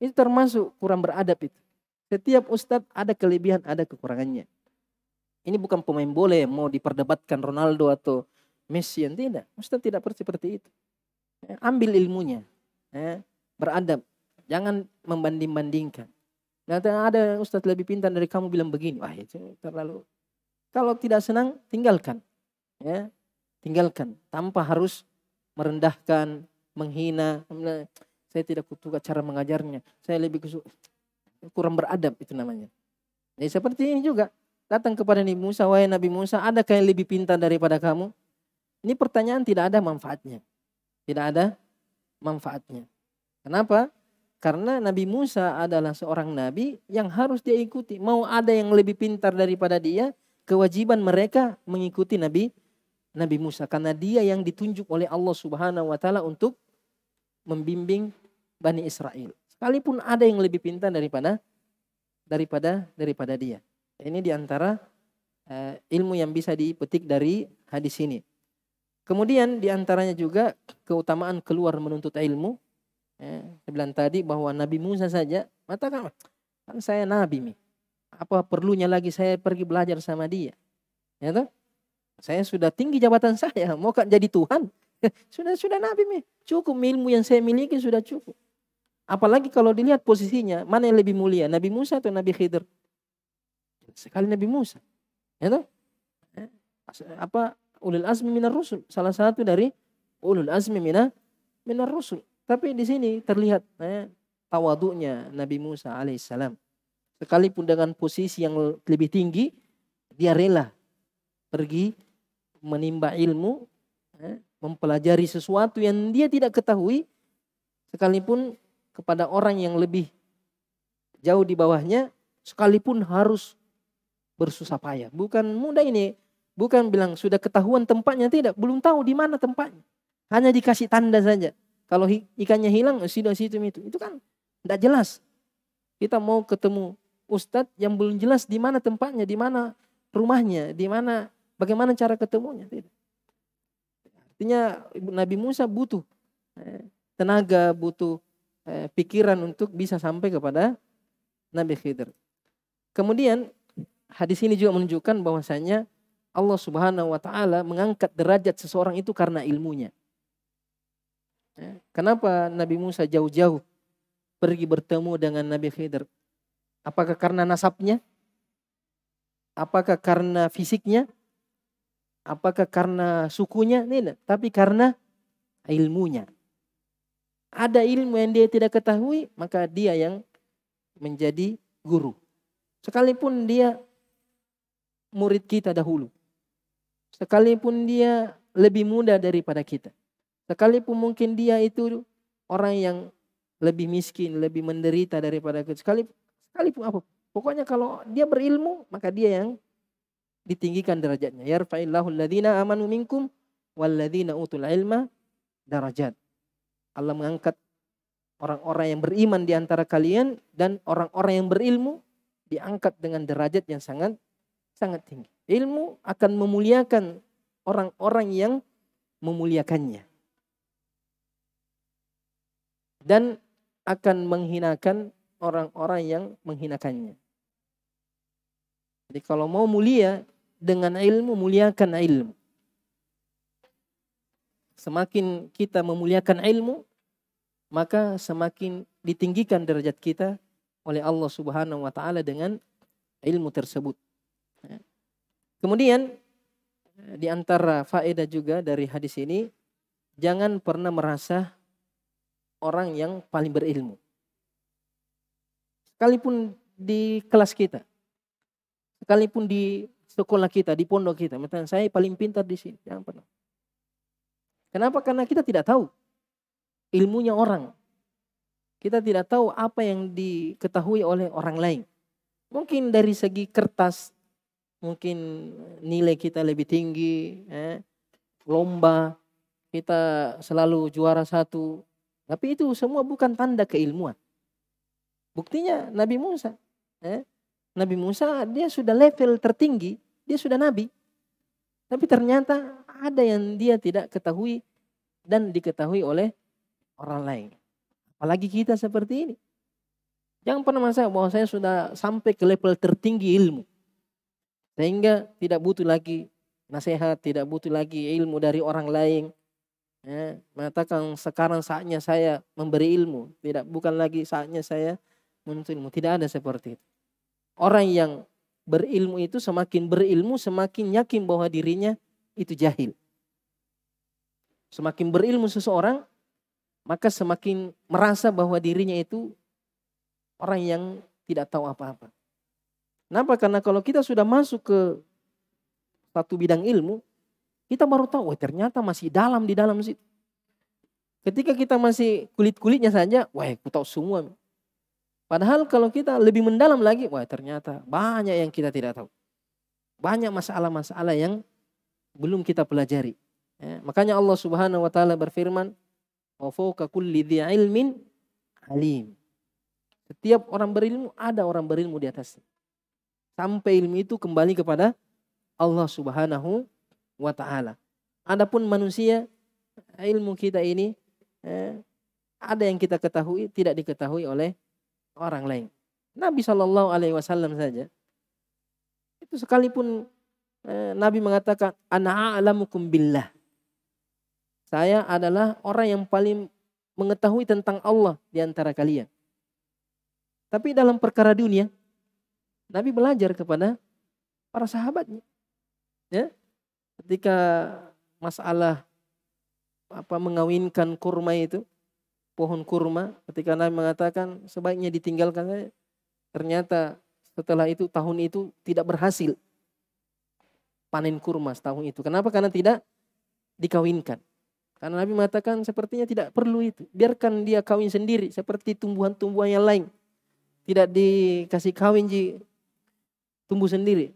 [SPEAKER 1] itu termasuk kurang beradab itu. Setiap ustadz ada kelebihan, ada kekurangannya. Ini bukan pemain boleh mau diperdebatkan Ronaldo atau Messi yang tidak. Ustadz tidak seperti itu. Ya, ambil ilmunya. Ya. beradab. Jangan membanding-bandingkan. Nanti ada ustadz lebih pintar dari kamu bilang begini. Wah itu terlalu. Kalau tidak senang tinggalkan. Ya, tinggalkan tanpa harus merendahkan, menghina. Saya tidak butuh cara mengajarnya. Saya lebih kesuka kurang beradab itu namanya. Jadi seperti ini juga. Datang kepada Nabi Musa, wahai Nabi Musa, adakah yang lebih pintar daripada kamu? Ini pertanyaan tidak ada manfaatnya. Tidak ada manfaatnya. Kenapa? Karena Nabi Musa adalah seorang nabi yang harus dia ikuti. Mau ada yang lebih pintar daripada dia, kewajiban mereka mengikuti Nabi Nabi Musa karena dia yang ditunjuk oleh Allah Subhanahu wa taala untuk membimbing Bani Israel. Sekalipun ada yang lebih pintar daripada daripada daripada dia. Ini diantara uh, eh, ilmu yang bisa dipetik dari hadis ini. Kemudian diantaranya juga keutamaan keluar menuntut ilmu. Ya, saya bilang tadi bahwa Nabi Musa saja mengatakan, kan saya Nabi nih. Apa perlunya lagi saya pergi belajar sama dia? Ya toh? Saya sudah tinggi jabatan saya, mau kan jadi Tuhan? sudah sudah Nabi nih. Cukup ilmu yang saya miliki sudah cukup. Apalagi kalau dilihat posisinya, mana yang lebih mulia, Nabi Musa atau Nabi Khidir? Sekali Nabi Musa. Ya toh? Apa ulul azmi minar rusul, salah satu dari ulul azmi minar minar rusul. Tapi di sini terlihat eh, tawaduknya Nabi Musa alaihissalam. Sekalipun dengan posisi yang lebih tinggi, dia rela pergi menimba ilmu, eh, mempelajari sesuatu yang dia tidak ketahui, sekalipun kepada orang yang lebih jauh di bawahnya sekalipun harus bersusah payah. Bukan mudah ini, bukan bilang sudah ketahuan tempatnya tidak, belum tahu di mana tempatnya. Hanya dikasih tanda saja. Kalau ikannya hilang, oh, sudah situ itu. Itu kan tidak jelas. Kita mau ketemu ustadz yang belum jelas di mana tempatnya, di mana rumahnya, di mana bagaimana cara ketemunya. Tidak. Artinya Nabi Musa butuh eh, tenaga, butuh Eh, pikiran untuk bisa sampai kepada Nabi Khidir. Kemudian hadis ini juga menunjukkan bahwasanya Allah Subhanahu wa taala mengangkat derajat seseorang itu karena ilmunya. Ya, kenapa Nabi Musa jauh-jauh pergi bertemu dengan Nabi Khidir? Apakah karena nasabnya? Apakah karena fisiknya? Apakah karena sukunya? Nih, tapi karena ilmunya ada ilmu yang dia tidak ketahui, maka dia yang menjadi guru. Sekalipun dia murid kita dahulu. Sekalipun dia lebih muda daripada kita. Sekalipun mungkin dia itu orang yang lebih miskin, lebih menderita daripada kita. Sekalipun, sekalipun apa? Pokoknya kalau dia berilmu, maka dia yang ditinggikan derajatnya. Yarfa'illahu alladhina amanu minkum walladhina utul ilma darajat. Allah mengangkat orang-orang yang beriman di antara kalian dan orang-orang yang berilmu diangkat dengan derajat yang sangat sangat tinggi. Ilmu akan memuliakan orang-orang yang memuliakannya. Dan akan menghinakan orang-orang yang menghinakannya. Jadi kalau mau mulia dengan ilmu, muliakan ilmu. Semakin kita memuliakan ilmu, maka semakin ditinggikan derajat kita oleh Allah Subhanahu wa taala dengan ilmu tersebut. Kemudian di antara faedah juga dari hadis ini, jangan pernah merasa orang yang paling berilmu. Sekalipun di kelas kita, sekalipun di sekolah kita, di pondok kita, misalnya saya paling pintar di sini, jangan pernah. Kenapa? Karena kita tidak tahu ilmunya orang. Kita tidak tahu apa yang diketahui oleh orang lain. Mungkin dari segi kertas, mungkin nilai kita lebih tinggi, eh, lomba, kita selalu juara satu. Tapi itu semua bukan tanda keilmuan. Buktinya Nabi Musa. Eh, Nabi Musa dia sudah level tertinggi, dia sudah nabi. Tapi ternyata ada yang dia tidak ketahui dan diketahui oleh orang lain. Apalagi kita seperti ini. Jangan pernah merasa bahwa saya sudah sampai ke level tertinggi ilmu. Sehingga tidak butuh lagi nasihat, tidak butuh lagi ilmu dari orang lain. Ya, mengatakan sekarang saatnya saya memberi ilmu. Tidak, bukan lagi saatnya saya menuntut ilmu. Tidak ada seperti itu. Orang yang berilmu itu semakin berilmu semakin yakin bahwa dirinya itu jahil. Semakin berilmu seseorang, maka semakin merasa bahwa dirinya itu orang yang tidak tahu apa-apa. Kenapa? Karena kalau kita sudah masuk ke satu bidang ilmu, kita baru tahu, wah ternyata masih dalam di dalam situ. Ketika kita masih kulit-kulitnya saja, wah aku tahu semua. Padahal kalau kita lebih mendalam lagi, wah ternyata banyak yang kita tidak tahu. Banyak masalah-masalah yang belum kita pelajari. Ya, makanya Allah Subhanahu wa taala berfirman, "Wa kulli ilmin alim." Setiap orang berilmu ada orang berilmu di atasnya. Sampai ilmu itu kembali kepada Allah Subhanahu wa taala. Adapun manusia ilmu kita ini eh, ada yang kita ketahui tidak diketahui oleh orang lain. Nabi Shallallahu Alaihi Wasallam saja itu sekalipun eh, Nabi mengatakan ana alamukum billah saya adalah orang yang paling mengetahui tentang Allah di antara kalian. Tapi dalam perkara dunia, Nabi belajar kepada para sahabatnya. Ya. Ketika masalah apa mengawinkan kurma itu, pohon kurma, ketika Nabi mengatakan sebaiknya ditinggalkan Ternyata setelah itu tahun itu tidak berhasil panen kurma setahun itu. Kenapa? Karena tidak dikawinkan. Karena Nabi mengatakan sepertinya tidak perlu itu. Biarkan dia kawin sendiri seperti tumbuhan-tumbuhan yang lain. Tidak dikasih kawin ji tumbuh sendiri.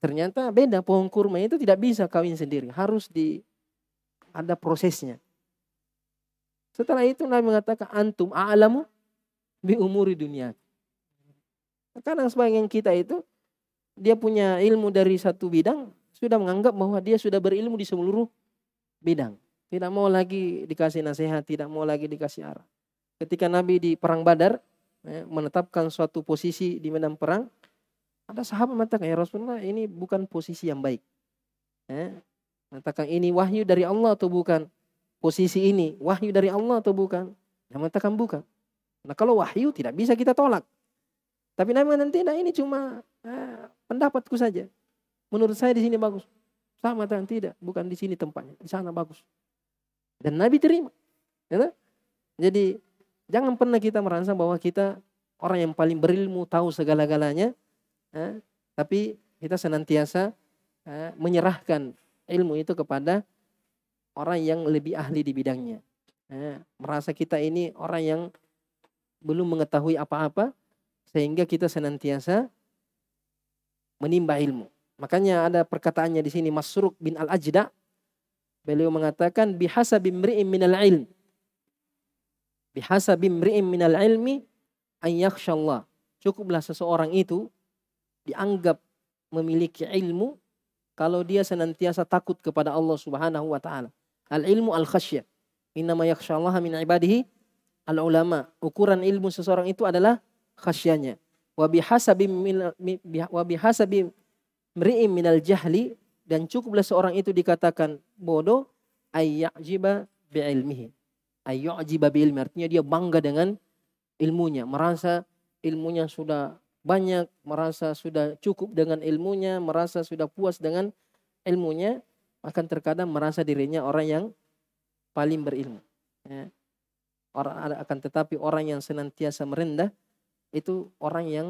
[SPEAKER 1] Ternyata beda pohon kurma itu tidak bisa kawin sendiri, harus di ada prosesnya. Setelah itu Nabi mengatakan antum a'lamu bi umuri dunia. Kadang sebagian kita itu dia punya ilmu dari satu bidang sudah menganggap bahwa dia sudah berilmu di seluruh bidang. Tidak mau lagi dikasih nasihat, tidak mau lagi dikasih arah. Ketika Nabi di perang Badar ya, menetapkan suatu posisi di medan perang, ada sahabat mengatakan, ya Rasulullah ini bukan posisi yang baik. Ya, mengatakan ini wahyu dari Allah atau bukan? Posisi ini wahyu dari Allah atau bukan? Yang mengatakan bukan. Nah kalau wahyu tidak bisa kita tolak. Tapi Nabi mengatakan tidak, ini cuma eh, pendapatku saja. Menurut saya di sini bagus. Sama mengatakan tidak, bukan di sini tempatnya. Di sana bagus. Dan Nabi terima. Ya, Jadi jangan pernah kita merasa bahwa kita orang yang paling berilmu, tahu segala-galanya. Ya, tapi kita senantiasa ya, menyerahkan ilmu itu kepada orang yang lebih ahli di bidangnya. Ya, merasa kita ini orang yang belum mengetahui apa-apa sehingga kita senantiasa menimba ilmu. Makanya ada perkataannya di sini Masruk bin Al-Ajda Beliau mengatakan bihasa bimri'im minal ilm. Bihasa bimri'im minal ilmi ayyakshallah. Cukuplah seseorang itu dianggap memiliki ilmu kalau dia senantiasa takut kepada Allah Subhanahu wa taala. Al ilmu al khasyah. Innama yakhshallaha min ibadihi al ulama. Ukuran ilmu seseorang itu adalah khasyanya. Wa bihasabi min wa bihasabi minal jahli dan cukuplah seorang itu dikatakan bodoh ayak jiba ayyajiba ayok jiba bi'ilmi artinya dia bangga dengan ilmunya, merasa ilmunya sudah banyak, merasa sudah cukup dengan ilmunya, merasa sudah puas dengan ilmunya, akan terkadang merasa dirinya orang yang paling berilmu. Ya. Orang akan tetapi orang yang senantiasa merendah itu orang yang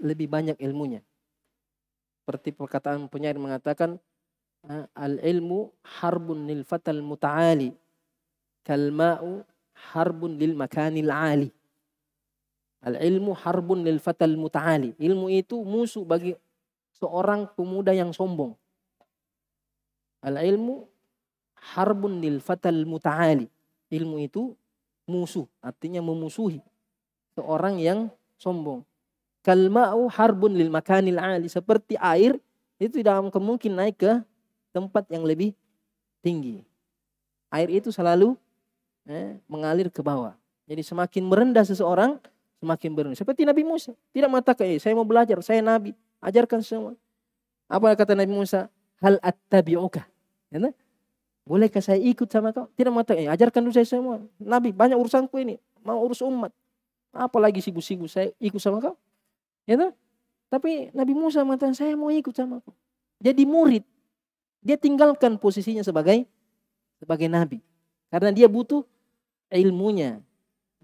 [SPEAKER 1] lebih banyak ilmunya. Seperti perkataan penyair mengatakan ah, al ilmu harbun lil fatal muta'ali kalma'u harbun lil makanil ali. Al ilmu harbun lil fatal muta'ali. Ilmu itu musuh bagi seorang pemuda yang sombong. Al ilmu harbun lil fatal muta'ali. Ilmu itu musuh, artinya memusuhi seorang yang sombong. Kalma'u harbun lil makanil ali. Seperti air itu tidak mungkin naik ke tempat yang lebih tinggi. Air itu selalu eh, mengalir ke bawah. Jadi semakin merendah seseorang, semakin berendah. Seperti Nabi Musa. Tidak mengatakan, eh, saya mau belajar, saya Nabi. Ajarkan semua. Apa kata Nabi Musa? Hal attabi'uka. Ya Bolehkah saya ikut sama kau? Tidak mengatakan, eh, ajarkan dulu saya semua. Nabi, banyak urusanku ini. Mau urus umat. Apalagi sibuk-sibuk saya ikut sama kau. Ya tuh Tapi Nabi Musa mengatakan saya mau ikut sama aku. Jadi murid. Dia tinggalkan posisinya sebagai sebagai nabi. Karena dia butuh ilmunya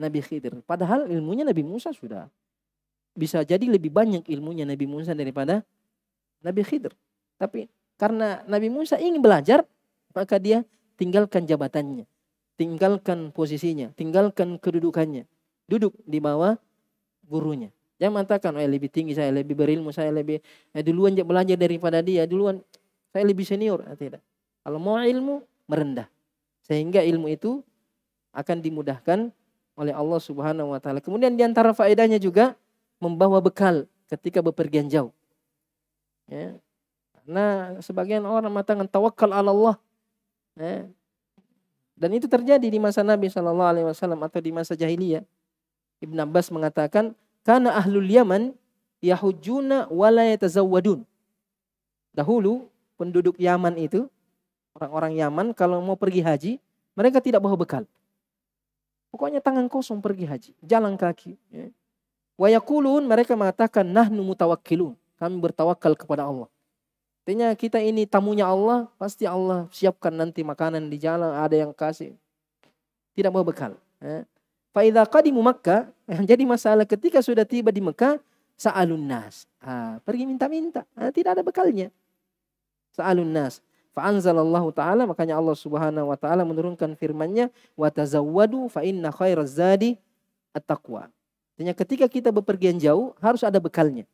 [SPEAKER 1] Nabi Khidir. Padahal ilmunya Nabi Musa sudah bisa jadi lebih banyak ilmunya Nabi Musa daripada Nabi Khidir. Tapi karena Nabi Musa ingin belajar, maka dia tinggalkan jabatannya, tinggalkan posisinya, tinggalkan kedudukannya, duduk di bawah gurunya. Jangan mengatakan, oh, lebih tinggi saya, lebih berilmu saya, lebih eh, duluan belajar daripada dia, duluan saya lebih senior. Nah, tidak. Kalau mau ilmu, merendah. Sehingga ilmu itu akan dimudahkan oleh Allah Subhanahu wa taala. Kemudian diantara faedahnya juga membawa bekal ketika bepergian jauh. Ya. Nah, sebagian orang mengatakan tawakal ala Allah. Ya. Dan itu terjadi di masa Nabi Shallallahu Alaihi Wasallam atau di masa jahiliyah. Ibn Abbas mengatakan karena ahlul Yaman yahujuna wala Dahulu penduduk Yaman itu, orang-orang Yaman kalau mau pergi haji, mereka tidak bawa bekal. Pokoknya tangan kosong pergi haji, jalan kaki. Ya. Wayakulun mereka mengatakan nahnu mutawakkilun. Kami bertawakal kepada Allah. Artinya kita ini tamunya Allah, pasti Allah siapkan nanti makanan di jalan, ada yang kasih. Tidak bawa bekal. Ya. Faidah qadimu Makkah, eh, jadi masalah ketika sudah tiba di Mekah, sa'alun nas. Ah, pergi minta-minta, ah, tidak ada bekalnya. Sa'alun nas. Fa'anzalallahu ta'ala, makanya Allah subhanahu wa ta'ala menurunkan firmannya, wa tazawwadu fa inna khairaz zadi at Artinya ketika kita bepergian jauh, harus ada bekalnya.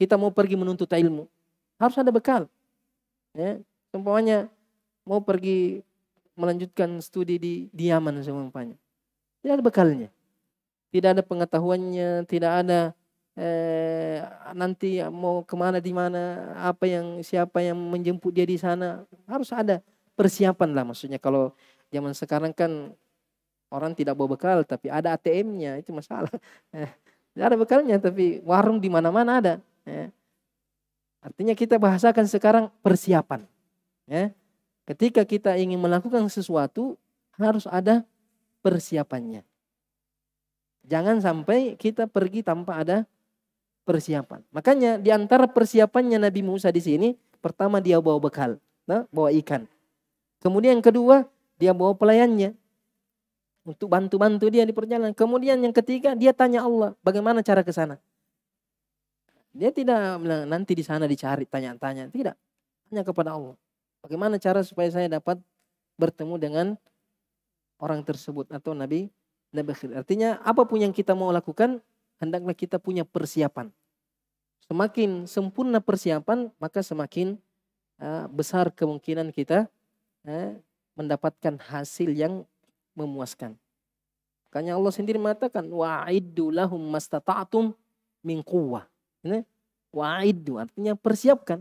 [SPEAKER 1] Kita mau pergi menuntut ilmu, harus ada bekal. Ya, mau pergi melanjutkan studi di, diaman Yaman semuanya tidak ada bekalnya. Tidak ada pengetahuannya, tidak ada eh, nanti mau kemana di mana, apa yang siapa yang menjemput dia di sana. Harus ada persiapan lah maksudnya. Kalau zaman sekarang kan orang tidak bawa bekal tapi ada ATM-nya itu masalah. Eh, tidak ada bekalnya tapi warung di mana-mana ada. Eh, artinya kita bahasakan sekarang persiapan. Eh, ketika kita ingin melakukan sesuatu harus ada persiapannya. Jangan sampai kita pergi tanpa ada persiapan. Makanya di antara persiapannya Nabi Musa di sini, pertama dia bawa bekal, nah, bawa ikan. Kemudian yang kedua, dia bawa pelayannya untuk bantu-bantu dia di perjalanan. Kemudian yang ketiga, dia tanya Allah, bagaimana cara ke sana? Dia tidak bilang nanti di sana dicari tanya-tanya, tidak. Hanya kepada Allah. Bagaimana cara supaya saya dapat bertemu dengan orang tersebut atau Nabi Nabi Khidir. Artinya apapun yang kita mau lakukan hendaklah kita punya persiapan. Semakin sempurna persiapan maka semakin eh, besar kemungkinan kita eh, mendapatkan hasil yang memuaskan. Makanya Allah sendiri mengatakan wa'iddu lahum mastata'tum min quwwah. Wa'iddu artinya persiapkan.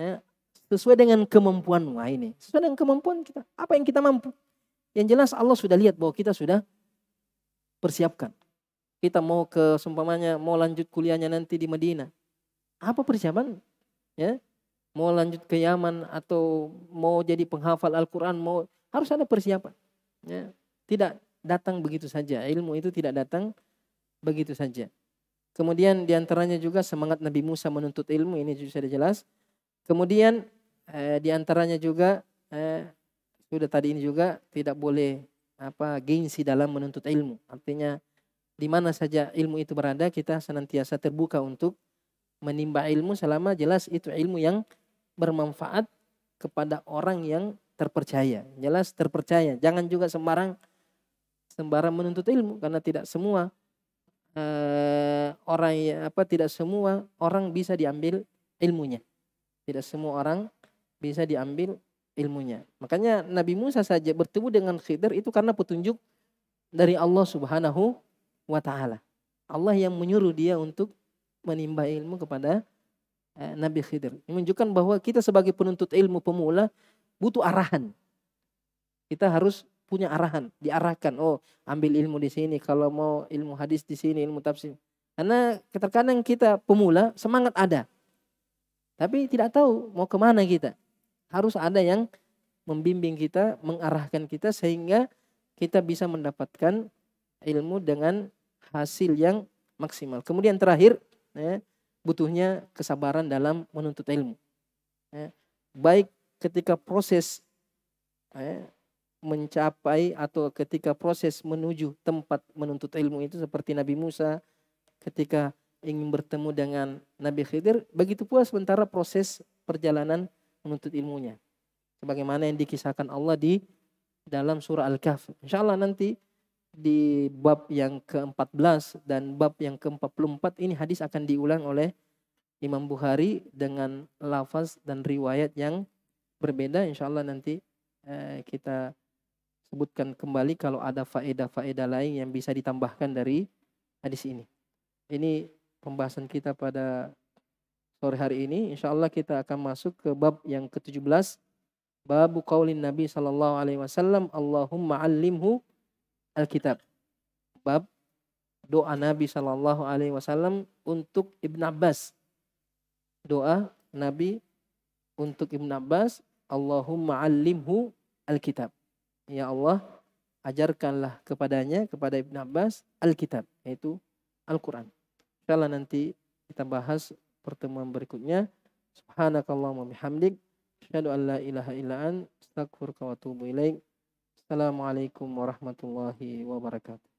[SPEAKER 1] Ya, sesuai dengan kemampuan wah ini, sesuai dengan kemampuan kita. Apa yang kita mampu? Yang jelas Allah sudah lihat bahwa kita sudah persiapkan. Kita mau ke sumpamanya mau lanjut kuliahnya nanti di Medina. Apa persiapan? Ya. Mau lanjut ke Yaman atau mau jadi penghafal Al-Qur'an, mau harus ada persiapan. Ya. Tidak datang begitu saja. Ilmu itu tidak datang begitu saja. Kemudian diantaranya juga semangat Nabi Musa menuntut ilmu ini sudah jelas. Kemudian eh, diantaranya juga eh, sudah tadi ini juga tidak boleh apa gengsi dalam menuntut ilmu. Artinya di mana saja ilmu itu berada kita senantiasa terbuka untuk menimba ilmu selama jelas itu ilmu yang bermanfaat kepada orang yang terpercaya. Jelas terpercaya. Jangan juga sembarang sembarang menuntut ilmu karena tidak semua eh, orang apa tidak semua orang bisa diambil ilmunya. Tidak semua orang bisa diambil ilmunya. Makanya Nabi Musa saja bertemu dengan Khidir itu karena petunjuk dari Allah Subhanahu wa taala. Allah yang menyuruh dia untuk menimba ilmu kepada eh, Nabi Khidir. Menunjukkan bahwa kita sebagai penuntut ilmu pemula butuh arahan. Kita harus punya arahan, diarahkan. Oh, ambil ilmu di sini, kalau mau ilmu hadis di sini, ilmu tafsir. Karena terkadang kita pemula semangat ada, tapi tidak tahu mau kemana kita. Harus ada yang membimbing kita, mengarahkan kita sehingga kita bisa mendapatkan ilmu dengan hasil yang maksimal. Kemudian terakhir, ya, butuhnya kesabaran dalam menuntut ilmu. Ya, baik ketika proses ya, mencapai atau ketika proses menuju tempat menuntut ilmu itu seperti Nabi Musa ketika ingin bertemu dengan Nabi Khidir, begitu pula sementara proses perjalanan menuntut ilmunya. Sebagaimana yang dikisahkan Allah di dalam surah Al-Kahf. Insya Allah nanti di bab yang ke-14 dan bab yang ke-44 ini hadis akan diulang oleh Imam Bukhari dengan lafaz dan riwayat yang berbeda. Insya Allah nanti eh, kita sebutkan kembali kalau ada faedah-faedah lain yang bisa ditambahkan dari hadis ini. Ini pembahasan kita pada sore hari ini insya Allah kita akan masuk ke bab yang ke-17 bab qaulin Nabi sallallahu alaihi wasallam Allahumma alimhu alkitab bab doa Nabi sallallahu alaihi wasallam untuk Ibn Abbas doa Nabi untuk Ibn Abbas Allahumma alimhu alkitab ya Allah ajarkanlah kepadanya kepada Ibn Abbas alkitab yaitu Al-Qur'an insyaallah nanti kita bahas pertemuan berikutnya. wa bihamdik. Asyadu an la ilaha illa an. Astagfirullah wa atubu ilaih. Assalamualaikum warahmatullahi wabarakatuh.